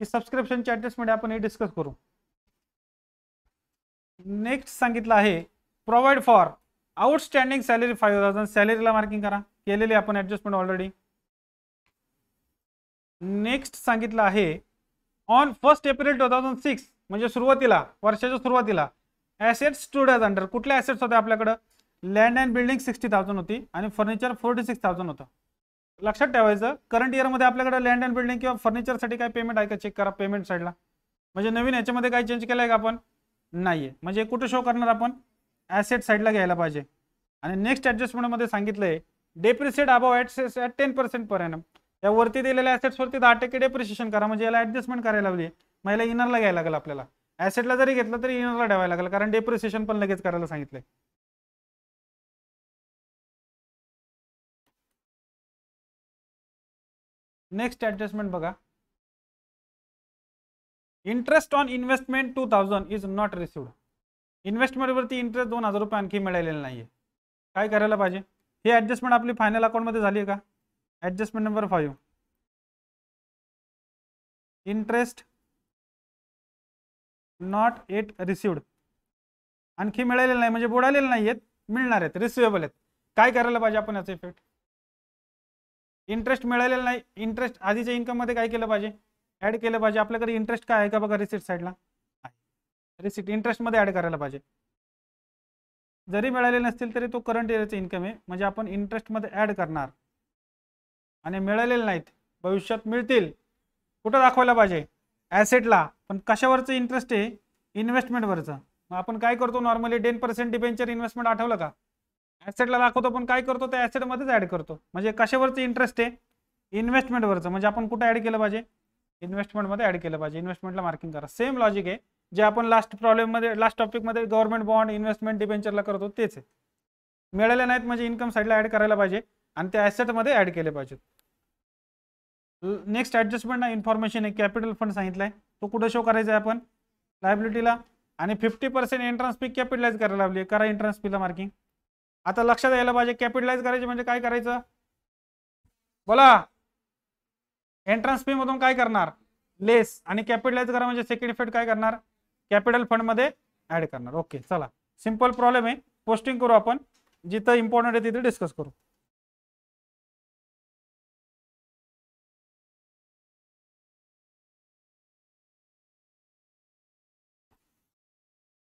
ही सबस्क्रिप्शनची ॲडजस्टमेंट आपण हे डिस्कस करू नेक्स्ट सांगितलं आहे provide for outstanding salary five thousand सॅलरीला मार्किंग करा केलेली आपण ऍडजस्टमेंट ऑलरेडी नेक्स्ट सांगितलं आहे on first April two thousand six म्हणजे सुरुवातीला वर्षाच्या सुरुवातीला एसेट्स टू डेज अंडर कुठल्या ॲसेट्स होत्या आपल्याकडं land and building sixty thousand होती आणि फर्निचर फोर्टी सिक्स थाउजंड होतं लक्षात ठेवायचं करंट इयरमध्ये आपल्याकडे लँड अँड बिल्डिंग किंवा फर्निचरसाठी काय पेमेंट आहे का चेक करा पेमेंट साईडला म्हणजे नवीन याच्यामध्ये काही चेंज केलं आहे का आपण नाही म्हणजे कुठं शो करणार आपण ॲसेट साईडला घ्यायला पाहिजे आणि नेक्स्ट ॲडजस्टमेंटमध्ये मध्ये सांगितलंय depreciate above assets at ten percent per annum या वरती दिलेल्या ॲसेट्सवरती दहा टक्के डेप्रिसिएशन करा म्हणजे याला ऍडजस्टमेंट करायला लागली मग याला इनरला घ्यायला लागेल आपल्याला ऍसेटला जरी घेतलं तरी इनरला ठेवायला लागेल कारण डेप्रिसिएशन पण लगेच करायला सांगितलंय नेक्स्ट ऍडजस्टमेंट बघा interest on investment two thousand is not receive वरती इंटरेस्ट दोन हजार रुपये आणखी मिळालेला नाही काय करायला पाहिजे हे ॲडजस्टमेंट आपली फायनल अकाउंटमध्ये झाली आहे का adjustment number five interest not yet received आणखी मिळालेलं नाही म्हणजे बुडालेले नाही आहेत मिळणार आहेत रिसिवेबल आहेत काय करायला पाहिजे आपण याचा इफेक्ट इंटरेस्ट मिळालेला नाही इंटरेस्ट आधीच्या इन्कममध्ये काय केलं पाहिजे ऍड केलं पाहिजे आपल्याकडे इंटरेस्ट काय आहे का बघा रिसिप्ट साईडला रिसिट इंटरेस्टमध्ये ऍड करायला पाहिजे जरी मिळाले नसतील तरी तो करंट इयरचा इन्कम आहे म्हणजे आपण इंटरेस्टमध्ये ऍड करणार आणि मिळालेले नाहीत भविष्यात मिळतील कुठं दाखवायला पाहिजे ऍसेटला पण कशावरचं इंटरेस्ट आहे इन्व्हेस्टमेंटवरचं मग आपण काय करतो normally ten percent debenture investment आठवलं का ऍसेटला दाखवतो पण काय करतो त्या ॲसेटमध्येच ॲड करतो म्हणजे कशावरचं इंटरेस्ट आहे इन्व्हेस्टमेंटवरचं म्हणजे आपण कुठं ॲड केलं पाहिजे इन्व्हेस्टमेंटमध्ये ॲड केलं पाहिजे इन्व्हेस्टमेंटला मार्किंग करा सेम लॉजिक आहे जे आपण लास्ट प्रॉब्लेममध्ये लास्ट टॉपिकमध्ये गव्हर्नमेंट बॉन्ड इन्व्हेस्टमेंट डिबेंचरला करतो तेच आहे मिळाले नाहीत म्हणजे इन्कम साईडला ॲड करायला पाहिजे आणि ते ॲसेटमध्ये ॲड केले पाहिजेत नेक्स्ट ॲडजस्टमेंट ना इन्फॉर्मेशन आहे कॅपिटल फंड सांगितला आहे तो कुठं शो करायचा आहे आपण लायबिलिटीला आणि fifty percent entrance fee capitalize करायला लागली करा एंट्रन्स फीला मार्किंग आता लक्षात यायला पाहिजे कॅपिटलाइज करायचे म्हणजे काय करायचं बोला एंट्रन्स मधून काय करणार लेस आणि कॅपिटलाइज करा म्हणजे सेकंड इफेक्ट काय करणार कॅपिटल फंडमध्ये ॲड करणार ओके चला सिंपल प्रॉब्लेम आहे पोस्टिंग करू आपण जिथं इम्पॉर्टंट आहे तिथे डिस्कस करू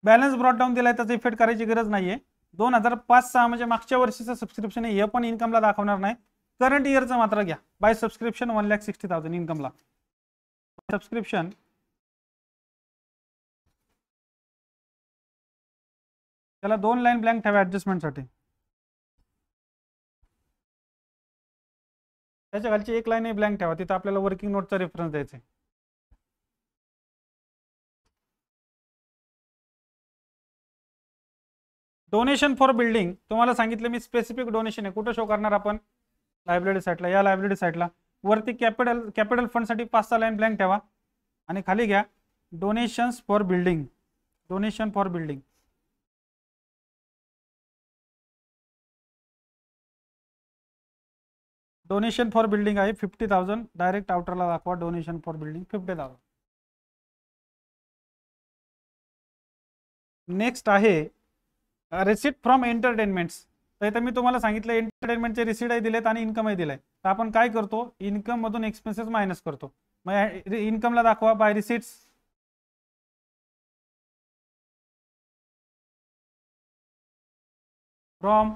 बॅलन्स ब्रॉड डाऊन दिलाय त्याचा इफेक्ट करायची गरज नाहीये दोन हजार पाच सहा म्हणजे मागच्या वर्षीचं सबस्क्रिप्शन आहे हे पण इन्कमला दाखवणार नाही करंट इयरचं मात्र घ्या by subscription one lakh sixty thousand इन्कमला सबस्क्रिप्शन त्याला दोन लाईन ब्लँक ठेवा ॲडजस्टमेंटसाठी त्याच्या खालची एक लाईनही ब्लँक ठेवा तिथं आपल्याला वर्किंग नोटचा रेफरन्स द्यायचा डोनेशन फॉर बिल्डिंग तुम्हाला सांगितलं मी स्पेसिफिक डोनेशन आहे कुठं शो करणार आपण लायब्ररी साईडला या लायब्ररी साईडला वरती कॅपिटल कॅपिटल फंडसाठी पाच सहा लाईन ब्लँक ठेवा आणि खाली घ्या donations for building donation for building donation for building आहे फिफ्टी थाउजंड डायरेक्ट आउटरला दाखवा donation for building fifty thousand next आहे रिसिट फ्रॉम एंटरटेनमेंट्स तर इथं मी तुम्हाला सांगितलं एंटरटेनमेंटचे रिसिटही दिलेत आणि इन्कमही दिले तर आपण काय करतो मधून एक्सपेन्सेस मायनस करतो मग इन्कमला दाखवा बाय रिसिट्स फ्रॉम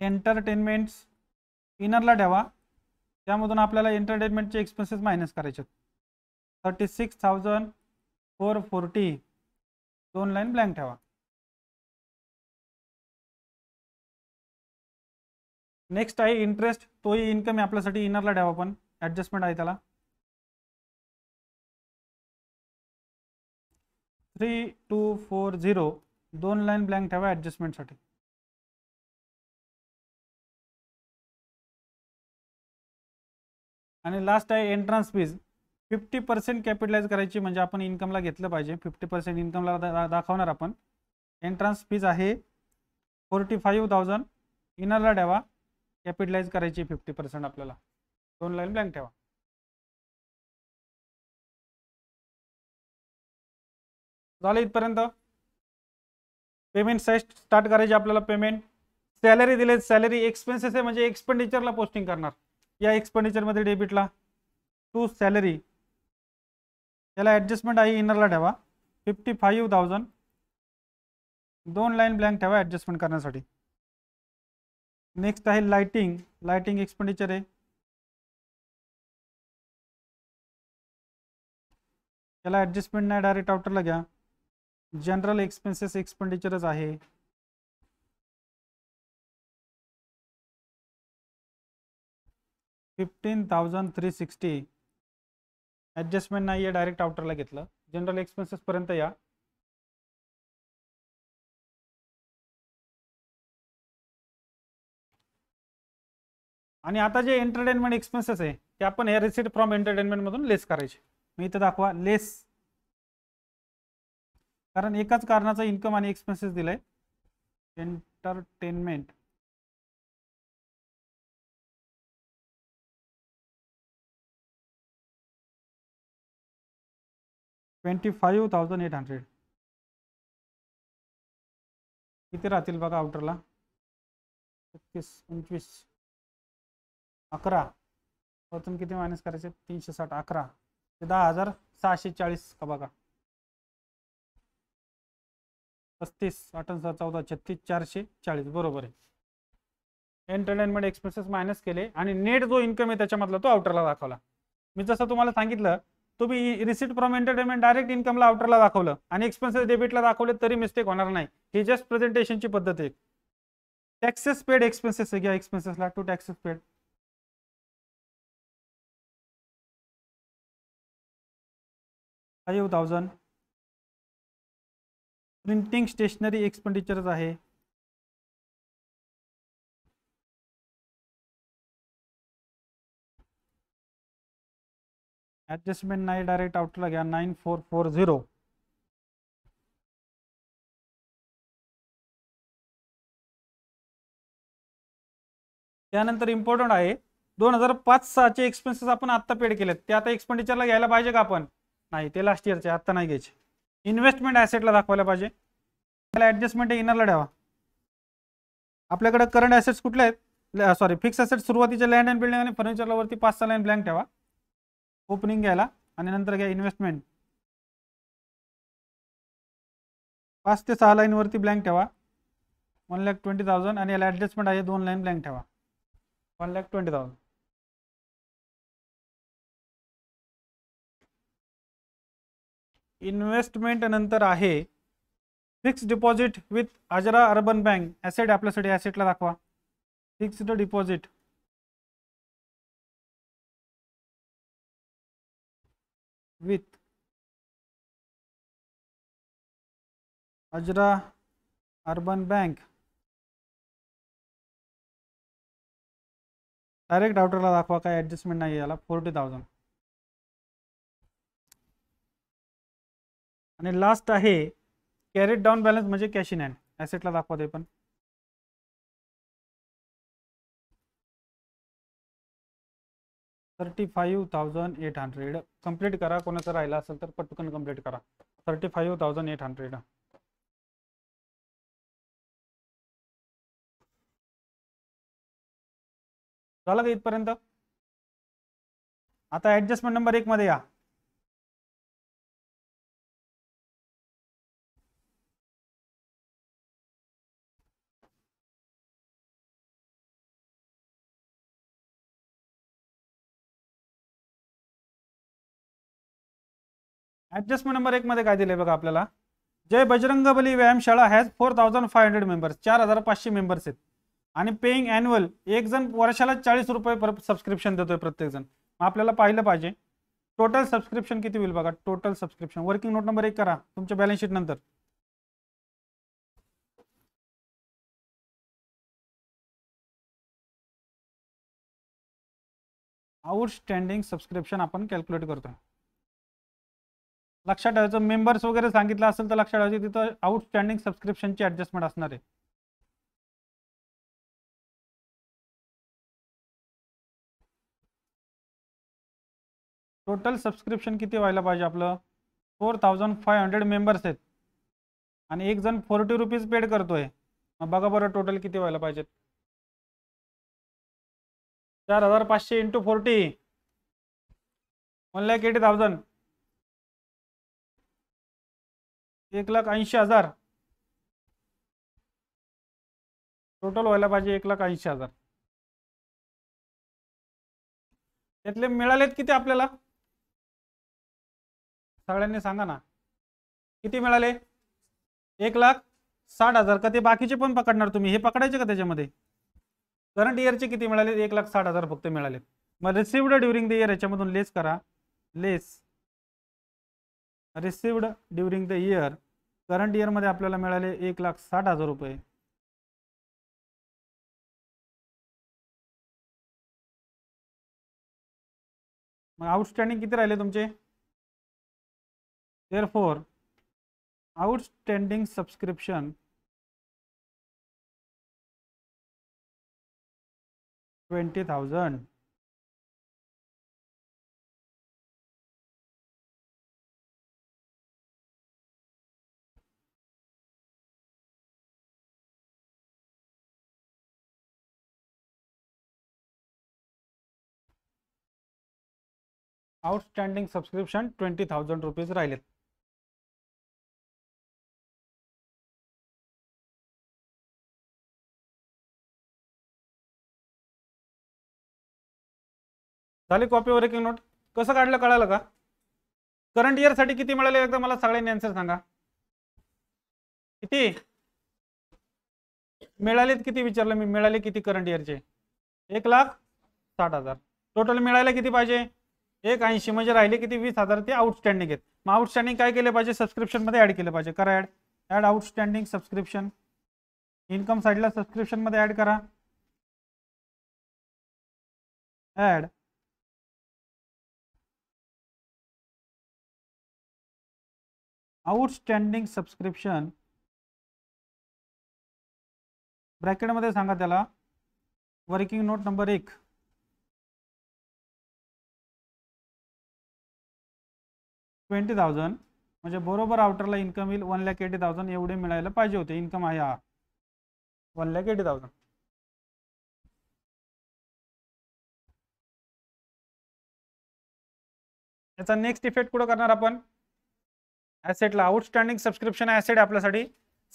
एंटरटेनमेंट्स इनरला ठेवा त्यामधून आपल्याला एंटरटेनमेंटचे एक्सपेन्सेस मायनस करायचे आहेत thirty six thousand four forty दोन लाईन ब्लँक ठेवा नेक्स्ट आहे इंटरेस्ट तोही इन्कम आहे आपल्यासाठी इनरला ठेवा पण ॲडजस्टमेंट आहे त्याला थ्री टू फोर झिरो दोन लाईन ब्लँक ठेवा ॲडजस्टमेंटसाठी आणि लास्ट आहे entrance fees fifty percent capitalize करायची म्हणजे आपण इन्कमला घेतलं पाहिजे फिफ्टी पर्सेंट इन्कमला दाखवणार आपण एंट्रान्स फीज आहे फोर्टी फाईव्ह थाउजंड इनरला ठेवा कॅपिटलाइज करायची फिफ्टी पर्सेंट आपल्याला दोन लाईन ब्लँक ठेवा झालं इथपर्यंत पेमेंट साईट स्टार्ट करायची आपल्याला पेमेंट सॅलरी दिले सॅलरी एक्सपेन्सेस आहे म्हणजे एक्सपेंडिचरला पोस्टिंग करणार या एक्सपेंडिचरमध्ये डेबिटला टू सॅलरी याला ॲडजस्टमेंट आहे इनरला ठेवा फिफ्टी फाईव्ह थाउजंड दोन लाईन ब्लँक ठेवा ॲडजस्टमेंट करण्यासाठी नेक्स्ट आहे लाइटिंग लाइटिंग एक्सपेंडिचर आहे याला ॲडजस्टमेंट नाही डायरेक्ट आउटरला घ्या जनरल एक्सपेन्सेस एक्सपेंडिचरच आहे fifteen thousand three sixty adjustment नाही आहे डायरेक्ट आउटरला घेतलं जनरल एक्सपेन्सेसपर्यंत या आणि आता जे एंटरटेनमेंट एक्सपेन्सेस आहे ते आपण हे रिसिट फ्रॉम एंटरटेनमेंटमधून लेस करायचे मी इथं दाखवा लेस कारण एकाच कारणाचं इन्कम आणि एक्सपेन्सेस दिलाय entertainment twenty thousand eight hundred किती राहतील बघा आउटरला एकतीस पंचवीस अकरा परतून किती मायनस करायचे तीनशे साठ अकरा दहा हजार सहाशे चाळीस का बघा पस्तीस अठ्ठावन्न चौदा छत्तीस चारशे चाळीस बरोबर आहे एंटरटेनमेंट एक्सपेन्सेस मायनस केले आणि नेट जो इन्कम आहे त्याच्यामधला तो आउटरला दाखवला मी जसं तुम्हाला सांगितलं तुम्ही रिसिट फ्रॉम एंटरटेनमेंट डायरेक्ट इन्कमला आउटरला दाखवलं आणि एक्सपेन्सेस डेबिटला दाखवले तरी मिस्टेक होणार नाही ही जस्ट प्रेझेंटेशनची पद्धत आहे टॅक्सेस पेड एक्सपेन्सेस घ्या एक्सपेन्सेसला to taxes paid five thousand printing stationery एक्सपेंडिचरच आहे ॲडजस्टमेंट नाही डायरेक्ट आउटला घ्या नाईन फोर फोर झिरो त्यानंतर इम्पॉर्टंट आहे दोन हजार पाच सहाचे एक्सपेन्सेस आपण आत्ता पेड केलेत ते आता एक्सपेंडिचरला घ्यायला पाहिजे का आपण नाही ते लास्ट इयरचे आत्ता नाही घ्यायचे इन्व्हेस्टमेंट ॲसेटला दाखवायला पाहिजे त्याला ॲडजस्टमेंट इनरला द्यावा आपल्याकडे करंट ॲसेट्स कुठले आहेत सॉरी फिक्स ॲसेट सुरुवातीच्या लँड अँड बिल्डिंग आणि फर्निचरला वरती पाच सहा लाईन ब्लँक ठेवा ओपनिंग घ्यायला आणि नंतर घ्या इन्व्हेस्टमेंट पाच ते सहा लाईनवरती ब्लँक ठेवा वन लॅक ट्वेंटी थाउजंड आणि याला ॲडजस्टमेंट आहे दोन लाईन ब्लँक ठेवा one lakh twenty thousand investment नंतर आहे fix deposit with Ajara urban bank asset आपल्यासाठी ॲसेटला दाखवा fixed deposit with Ajara urban bank direct आउटरला दाखवा काय ॲडजस्टमेंट नाही याला फोर्टी थाउजंड आणि लास्ट आहे कॅरेट डाऊन बॅलन्स म्हणजे कॅश इन हँड ॲसेटला दाखवा ते पण thirty five thousand eight hundred complete करा कोणाचं राहिला असेल तर पटकन कम्प्लीट करा thirty five thousand eight hundred झालं का इथपर्यंत आता ॲडजस्टमेंट नंबर एकमध्ये या ॲडजस्टमेंट नंबर एक मध्ये काय दिले बघा आपल्याला Jai Bajrangbali Vyayamshala has four thousand five hundred members चार हजार पाचशे मेंबर्स आहेत आणि पेईंग अॅन्युअल एक जण वर्षाला चाळीस रुपये पर सबस्क्रिप्शन देतोय प्रत्येकजण आपल्याला पाहिलं पाहिजे टोटल सबस्क्रिप्शन किती होईल बघा total subscription working note number एक करा तुमच्या बॅलन्स शीट नंतर आउटस्टँडिंग सबस्क्रिप्शन आपण कॅल्क्युलेट करतोय लक्षात ठेवायचं मेंबर्स वगैरे सांगितलं असेल तर लक्षात ठेवायचं तिथं आउटस्टँडिंग सबस्क्रिप्शनची ऍडजस्टमेंट असणार आहे टोटल सबस्क्रिप्शन किती व्हायला पाहिजे आपलं four thousand five hundred members आहेत आणि एक जण फोर्टी रुपीज पेड करतोय बघा बरं टोटल किती व्हायला पाहिजेत चार हजार पाचशे into forty one lakh eighty thousand एक लाख ऐंशी हजार टोटल व्हायला पाहिजे एक लाख ऐंशी हजार त्यातले मिळालेत किती आपल्याला सगळ्यांनी सांगा ना किती मिळाले एक लाख साठ हजार का ते बाकीचे पण पकडणार तुम्ही हे पकडायचे का त्याच्यामध्ये करंट इयरचे किती मिळाले एक लाख साठ हजार फक्त मिळाले मग रिसिव्ड ड्युरिंग द इयर याच्यामधून लेस करा less received during the year current इयरमध्ये आपल्याला मिळाले एक लाख साठ हजार रुपये मग आउटस्टँडिंग किती राहिले तुमचे year four outstanding subscription twenty thousand outstanding subscription twenty thousand rupees राहिलेत झाली कॉपीवर एक नोट कसं काढलं कळालं का करंट इयरसाठी किती मिळाले एकदा मला सगळ्यांनी आन्सर सांगा किती मिळालेत किती विचारलं मी मिळाले किती करंट इयरचे एक लाख साठ हजार टोटल मिळायला किती पाहिजे एक ऐंशी म्हणजे राहिले किती वीस हजार ते आउटस्टँडिंग आहेत मग आउटस्टँडिंग काय केले पाहिजे सबस्क्रिप्शन मध्ये ऍड केले पाहिजे करा add add outstanding subscription income साईडला सबस्क्रिप्शन मध्ये ऍड करा ऍड आउटस्टँडिंग सबस्क्रिप्शन ब्रॅकेटमध्ये सांगा त्याला वर्किंग नोट नंबर एक ट्वेंटी थाउजंड म्हणजे बरोबर आउटरला इन्कम येईल वन लॅक एटी थाउजंड एवढे मिळायला पाहिजे होते इन्कम आहे हा वन लॅक एटी थाउजंड याचा नेक्स्ट इफेक्ट कुठं करणार आपण ऍसेटला आउटस्टँडिंग सबस्क्रिप्शन ऍसेट आपल्यासाठी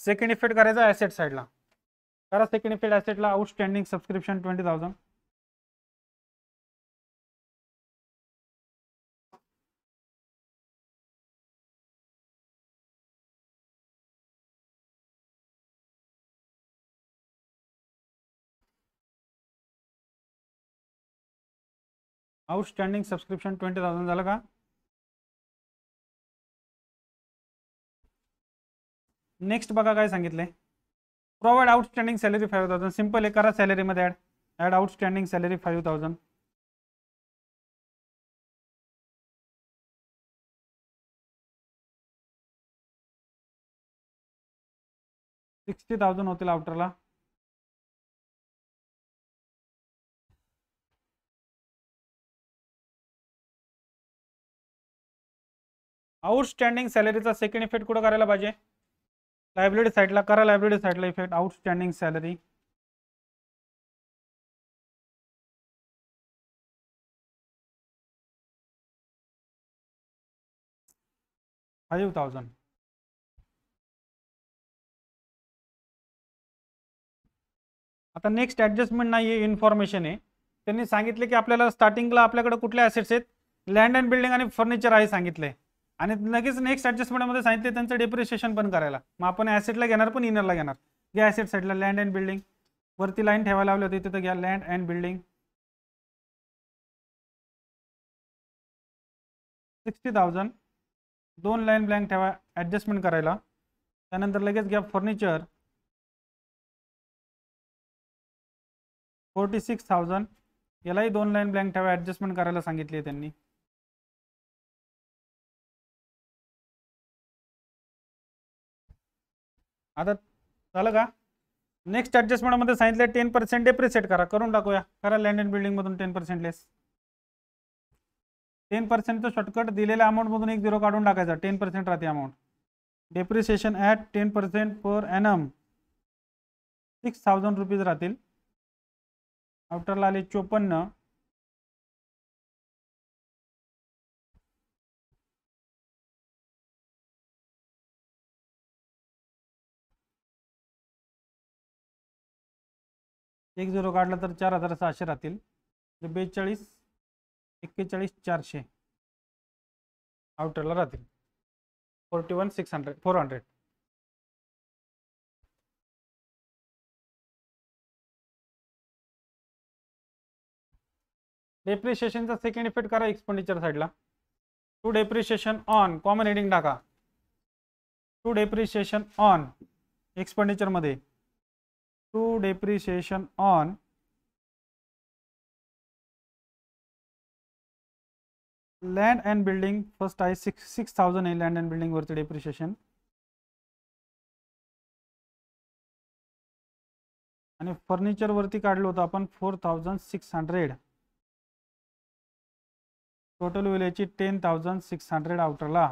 सेकंड इफेक्ट करायचा ऍसेट साईडला करा सेकंड इफेक्ट ऍसेटला outstanding subscription twenty thousand outstanding subscription twenty thousand झालं का नेक्स्ट बघा काय सांगितले provide outstanding salary five thousand simple आहे करा सॅलरीमध्ये add add outstanding salary five thousand sixty thousand होतील आफ्टरला आउटस्टँडिंग सॅलरीचा सेकंड इफेक्ट कुठं करायला पाहिजे लायब्ररी साईडला करा लायब्ररी साईडला effect outstanding salary five thousand आता नेक्स्ट ॲडजस्टमेंट नाही आहे इन्फॉर्मेशन आहे त्यांनी सांगितलं की आपल्याला स्टार्टिंगला आपल्याकडे कुठले ॲसेट्स आहेत लँड अँड बिल्डिंग आणि फर्निचर आहे सांगितले आणि लगेच नेक्स्ट ॲडजस्टमेंटमध्ये सांगितले त्यांचं डेप्रिशिएशन पण करायला मग आपण ॲसेटला घेणार पण इनरला घेणार घ्या ॲसेट साईडला लँड अँड बिल्डिंग वरती लाईन ठेवायला लावली होती तिथं घ्या land and building sixty thousand दोन लाईन ब्लँक ठेवा ॲडजस्टमेंट करायला त्यानंतर लगेच घ्या फर्निचर फोर्टी सिक्स थाउजंड यालाही दोन लाईन ब्लँक ठेवा ॲडजस्टमेंट करायला सांगितली त्यांनी आता झालं का नेक्स्ट ॲडजस्टमेंटमध्ये सांगितलं टेन पर्सेंट डेप्रिसिएट करा करून टाकूया करा लँड अँड बिल्डिंगमधून टेन पर्सेंट लेस टेन पर्सेंटचं शॉर्टकट दिलेल्या अमाऊंटमधून एक झिरो काढून टाकायचा टेन पर्सेंट राहते amount depreciation at ten percent per annum six thousand rupees राहतील आफ्टरला आले चोपन्न एक झिरो काढला तर चार हजार सहाशे राहतील बेचाळीस एक्केचाळीस चारशे आउटरला राहतील forty one six hundred four hundred डेप्रिशिएशनचा सेकंड इफेक्ट करा एक्सपेंडिचर साईडला to depreciation on common heading टाका टू डेप्रिशिएशन ऑन एक्सपेंडिचरमध्ये to depreciation on land and building first I 6000 आहे land and building worth depreciation आणि फर्निचर वरती काढलं होतं आपण four thousand six hundred total will ten thousand six hundred आउटरला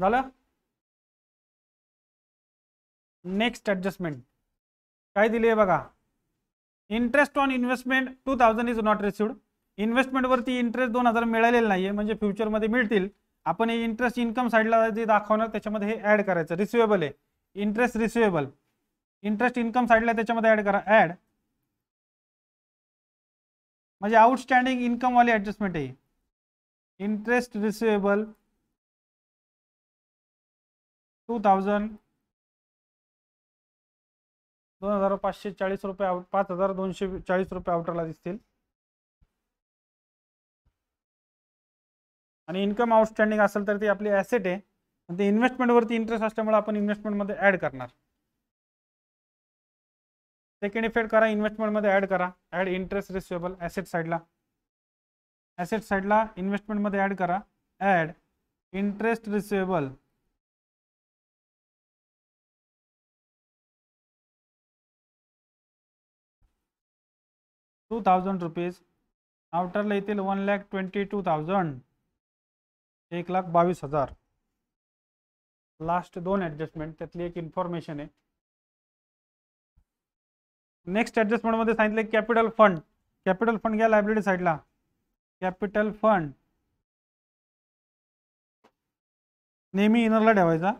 झालं नेक्स्ट ॲडजस्टमेंट काय दिले बघा interest on investment two thousand is not received वरती इंटरेस्ट दोन हजार मिळालेलं नाही आहे म्हणजे फ्युचरमध्ये मिळतील आपण हे इंटरेस्ट इन्कम साईडला जे दाखवणार त्याच्यामध्ये हे ॲड करायचं रिसिवेबल आहे इंटरेस्ट रिसिवेबल इंटरेस्ट इन्कम साईडला त्याच्यामध्ये ॲड करा ॲड म्हणजे आउटस्टँडिंग इन्कमवाली ॲडजस्टमेंट आहे इंटरेस्ट रिसिवेबल टू थाउजंड दोन हजार पाचशे चाळीस रुपये पाच हजार दोनशे चाळीस रुपये आउटरला दिसतील आणि इन्कम आउटस्टँडिंग असेल तर ती आपली ॲसेट आहे आणि ते वरती इंटरेस्ट असल्यामुळे आपण इन्व्हेस्टमेंटमध्ये ऍड करणार सेकंड इफेक्ट करा इन्व्हेस्टमेंटमध्ये ॲड करा ॲड इंटरेस्ट रिसिवेबल ॲसेट साईडला ॲसेट साईडला इन्व्हेस्टमेंटमध्ये ऍड करा add interest receivable two thousand rupees आउटरला येतील one lakh twenty two thousand एक लाख बावीस हजार लास्ट दोन ॲडजस्टमेंट त्यातली एक इन्फॉर्मेशन आहे नेक्स्ट ॲडजस्टमेंटमध्ये सांगितले कॅपिटल फंड कॅपिटल फंड घ्या लायब्ररी साईडला कॅपिटल फंड नेहमी इनरला ठेवायचा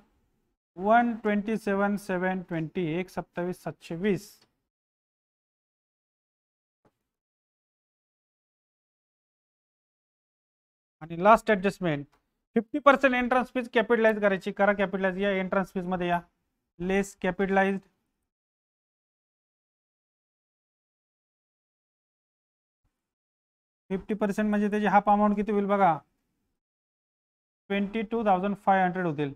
one twenty seven seven twenty एक सत्तावीस सातशे वीस आणि last adjustment fifty percent entrance fees capitalise करायची करा कॅपिटलाइज या एंट्रन्स मध्ये या लेस कॅपिटलाइज फिफ्टी पर्सेंट म्हणजे त्याची हाफ अमाऊंट किती होईल बघा twenty two thousand five hundred होतील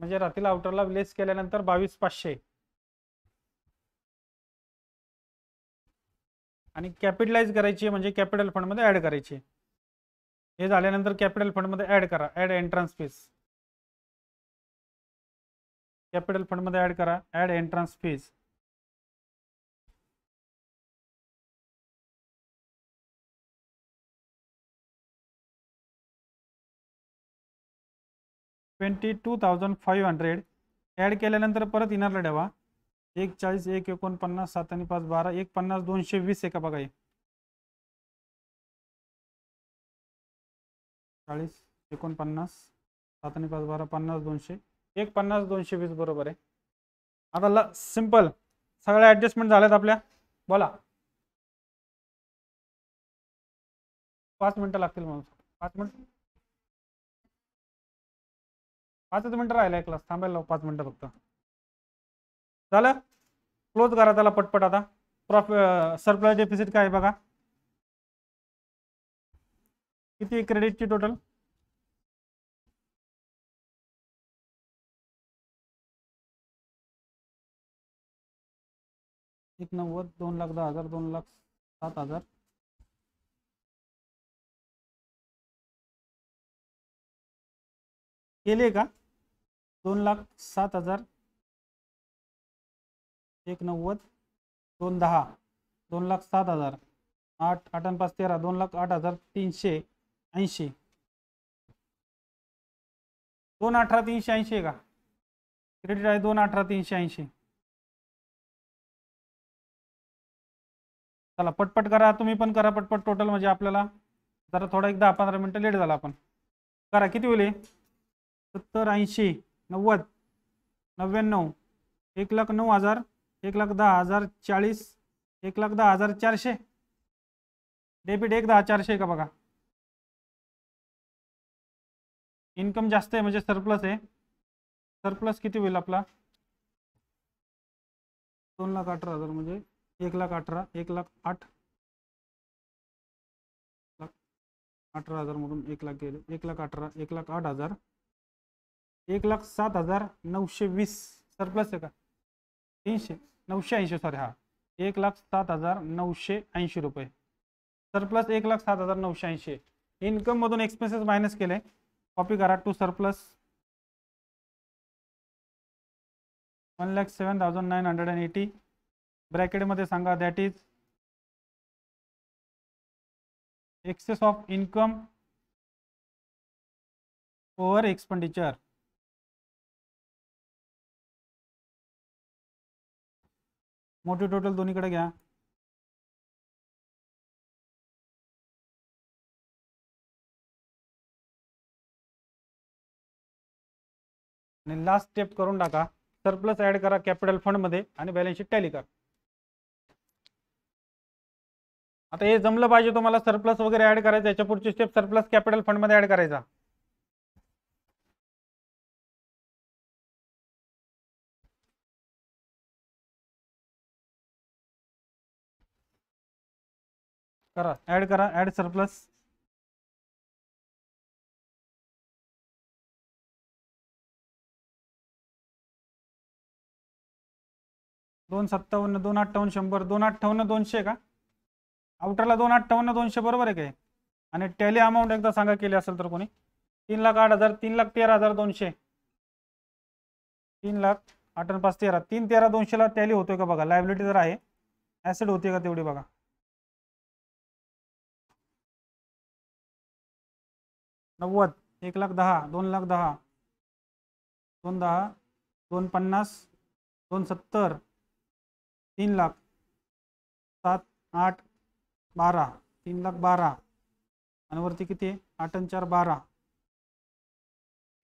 म्हणजे रातील आउटरला लेस केल्यानंतर बावीस पाचशे आणि कॅपिटलाइज करायची म्हणजे कॅपिटल फंडमध्ये ॲड करायची हे झाल्यानंतर कॅपिटल फंडमध्ये ॲड करा ॲड एंट्रन्स फीस कॅपिटल फंडमध्ये ॲड करा add entrance fees twenty two thousand five hundred add केल्यानंतर परत येणारला ठेवा एक चाळीस एक एकोणपन्नास सात आणि पाच बारा एक पन्नास दोनशे वीस एका बघा चाळीस एकोणपन्नास सात आणि पाच बारा पन्नास दोनशे एक पन्नास दोनशे वीस बरोबर आहे आता ल सिम्पल सगळ्या ॲडजस्टमेंट झाल्यात आपल्या बोला पाच मिनटं लागतील माणूस पाच मिनटं पाचच मिनटं राहिला क्लास थांबायला पाच मिनटं फक्त झालं क्लोज करा त्याला पटपट आता प्रॉफ सरप्लस डेफिसिट काय बघा किती क्रेडिटची टोटल एक नव्वद दोन लाख दहा हजार दोन लाख सात हजार केले का दोन लाख सात हजार एक नव्वद दोन दहा दोन लाख सात हजार आठ आठ आणि तेरा दोन लाख आठ हजार तीनशे ऐंशी दोन अठरा तीनशे ऐंशी का क्रेडिट आहे दोन अठरा तीनशे ऐंशी चला पटपट करा तुम्ही पण करा पटपट टोटल म्हणजे आपल्याला जरा थोडा एक दहा पंधरा मिनटं लेट झाला आपण करा किती होईल सत्तर ऐंशी नव्वद नव्याण्णव एक लाख नऊ हजार एक लाख दहा हजार चाळीस एक लाख दहा हजार चारशे डेबिट एक दहा चारशे का बघा इन्कम जास्त आहे म्हणजे सरप्लस आहे सरप्लस किती होईल आपला दोन लाख अठरा हजार म्हणजे एक लाख अठरा एक लाख आठ अठरा हजार म्हणून एक लाख गेले एक लाख अठरा एक लाख आठ हजार एक लाख सात हजार नऊशे वीस सरप्लस आहे का तीनशे नौशे ऐंशी सॉरी हा एक लाख सात हजार नऊशे ऐंशी रुपये सरप्लस एक लाख सात हजार नऊशे ऐंशी इन्कममधून एक्सपेन्सेस मायनस केले कॉपी करा to surplus one lakh seven thousand nine hundred and eighty ब्रॅकेटमध्ये सांगा that is excess of income over expenditure मोठी टोटल दोन्हीकडे घ्या आणि लास्ट स्टेप करून टाका सरप्लस ऍड करा कॅपिटल फंड मध्ये आणि बॅलन्स शीट टॅली करा आता हे जमलं पाहिजे तुम्हाला सरप्लस वगैरे ऍड करायचं याच्या पुढची स्टेप सरप्लस कॅपिटल फंड मध्ये ऍड करायचा करा ऍड करा ऍड सरप्लस दोन सत्तावन्न दोन अठ्ठावन्न शंभर दोन अठ्ठावन्न दोनशे का आउटरला दोन अठ्ठावन्न दोनशे बरोबर आहे काय आणि टॅली अमाऊंट एकदा सांगा केली असेल तर कोणी तीन लाख आठ हजार तीन लाख तेरा हजार दोनशे तीन लाख आठ पाच तेरा तीन तेरा दोनशेला टॅली होतोय का बघा लायबिलिटी जर आहे ऍसिड होते का तेवढी बघा नव्वद एक लाख दहा दोन लाख दहा दोन दहा दोन पन्नास दोन सत्तर तीन लाख सात आठ बारा तीन लाख बारा आणि वरती किती आहे आठ चार बारा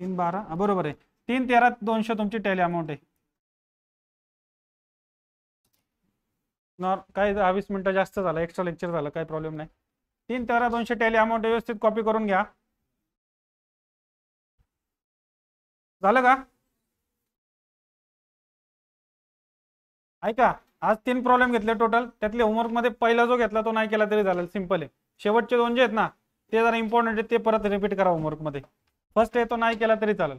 तीन बारा बरोबर आहे तीन तेरा दोनशे तुमची टॅली अमाऊंट आहे नॉर काय वीस मिनटं जास्त झालं एक्स्ट्रा लेक्चर झालं काही प्रॉब्लेम नाही तीन तेरा दोनशे टॅली अमाऊंट व्यवस्थित कॉपी करून घ्या झालं का ऐका आज तीन प्रॉब्लेम घेतले टोटल त्यातले होमवर्क मध्ये पहिला जो घेतला तो नाही केला तरी चालेल सिंपल आहे शेवटचे दोन जे आहेत ना ते जरा इम्पॉर्टंट आहे ते परत रिपीट करा होमवर्क मध्ये फर्स्ट आहे तो नाही केला तरी चालेल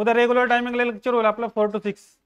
उद्या रेग्युलर टायमिंग लेक्चर होईल आपलं फोर टू सिक्स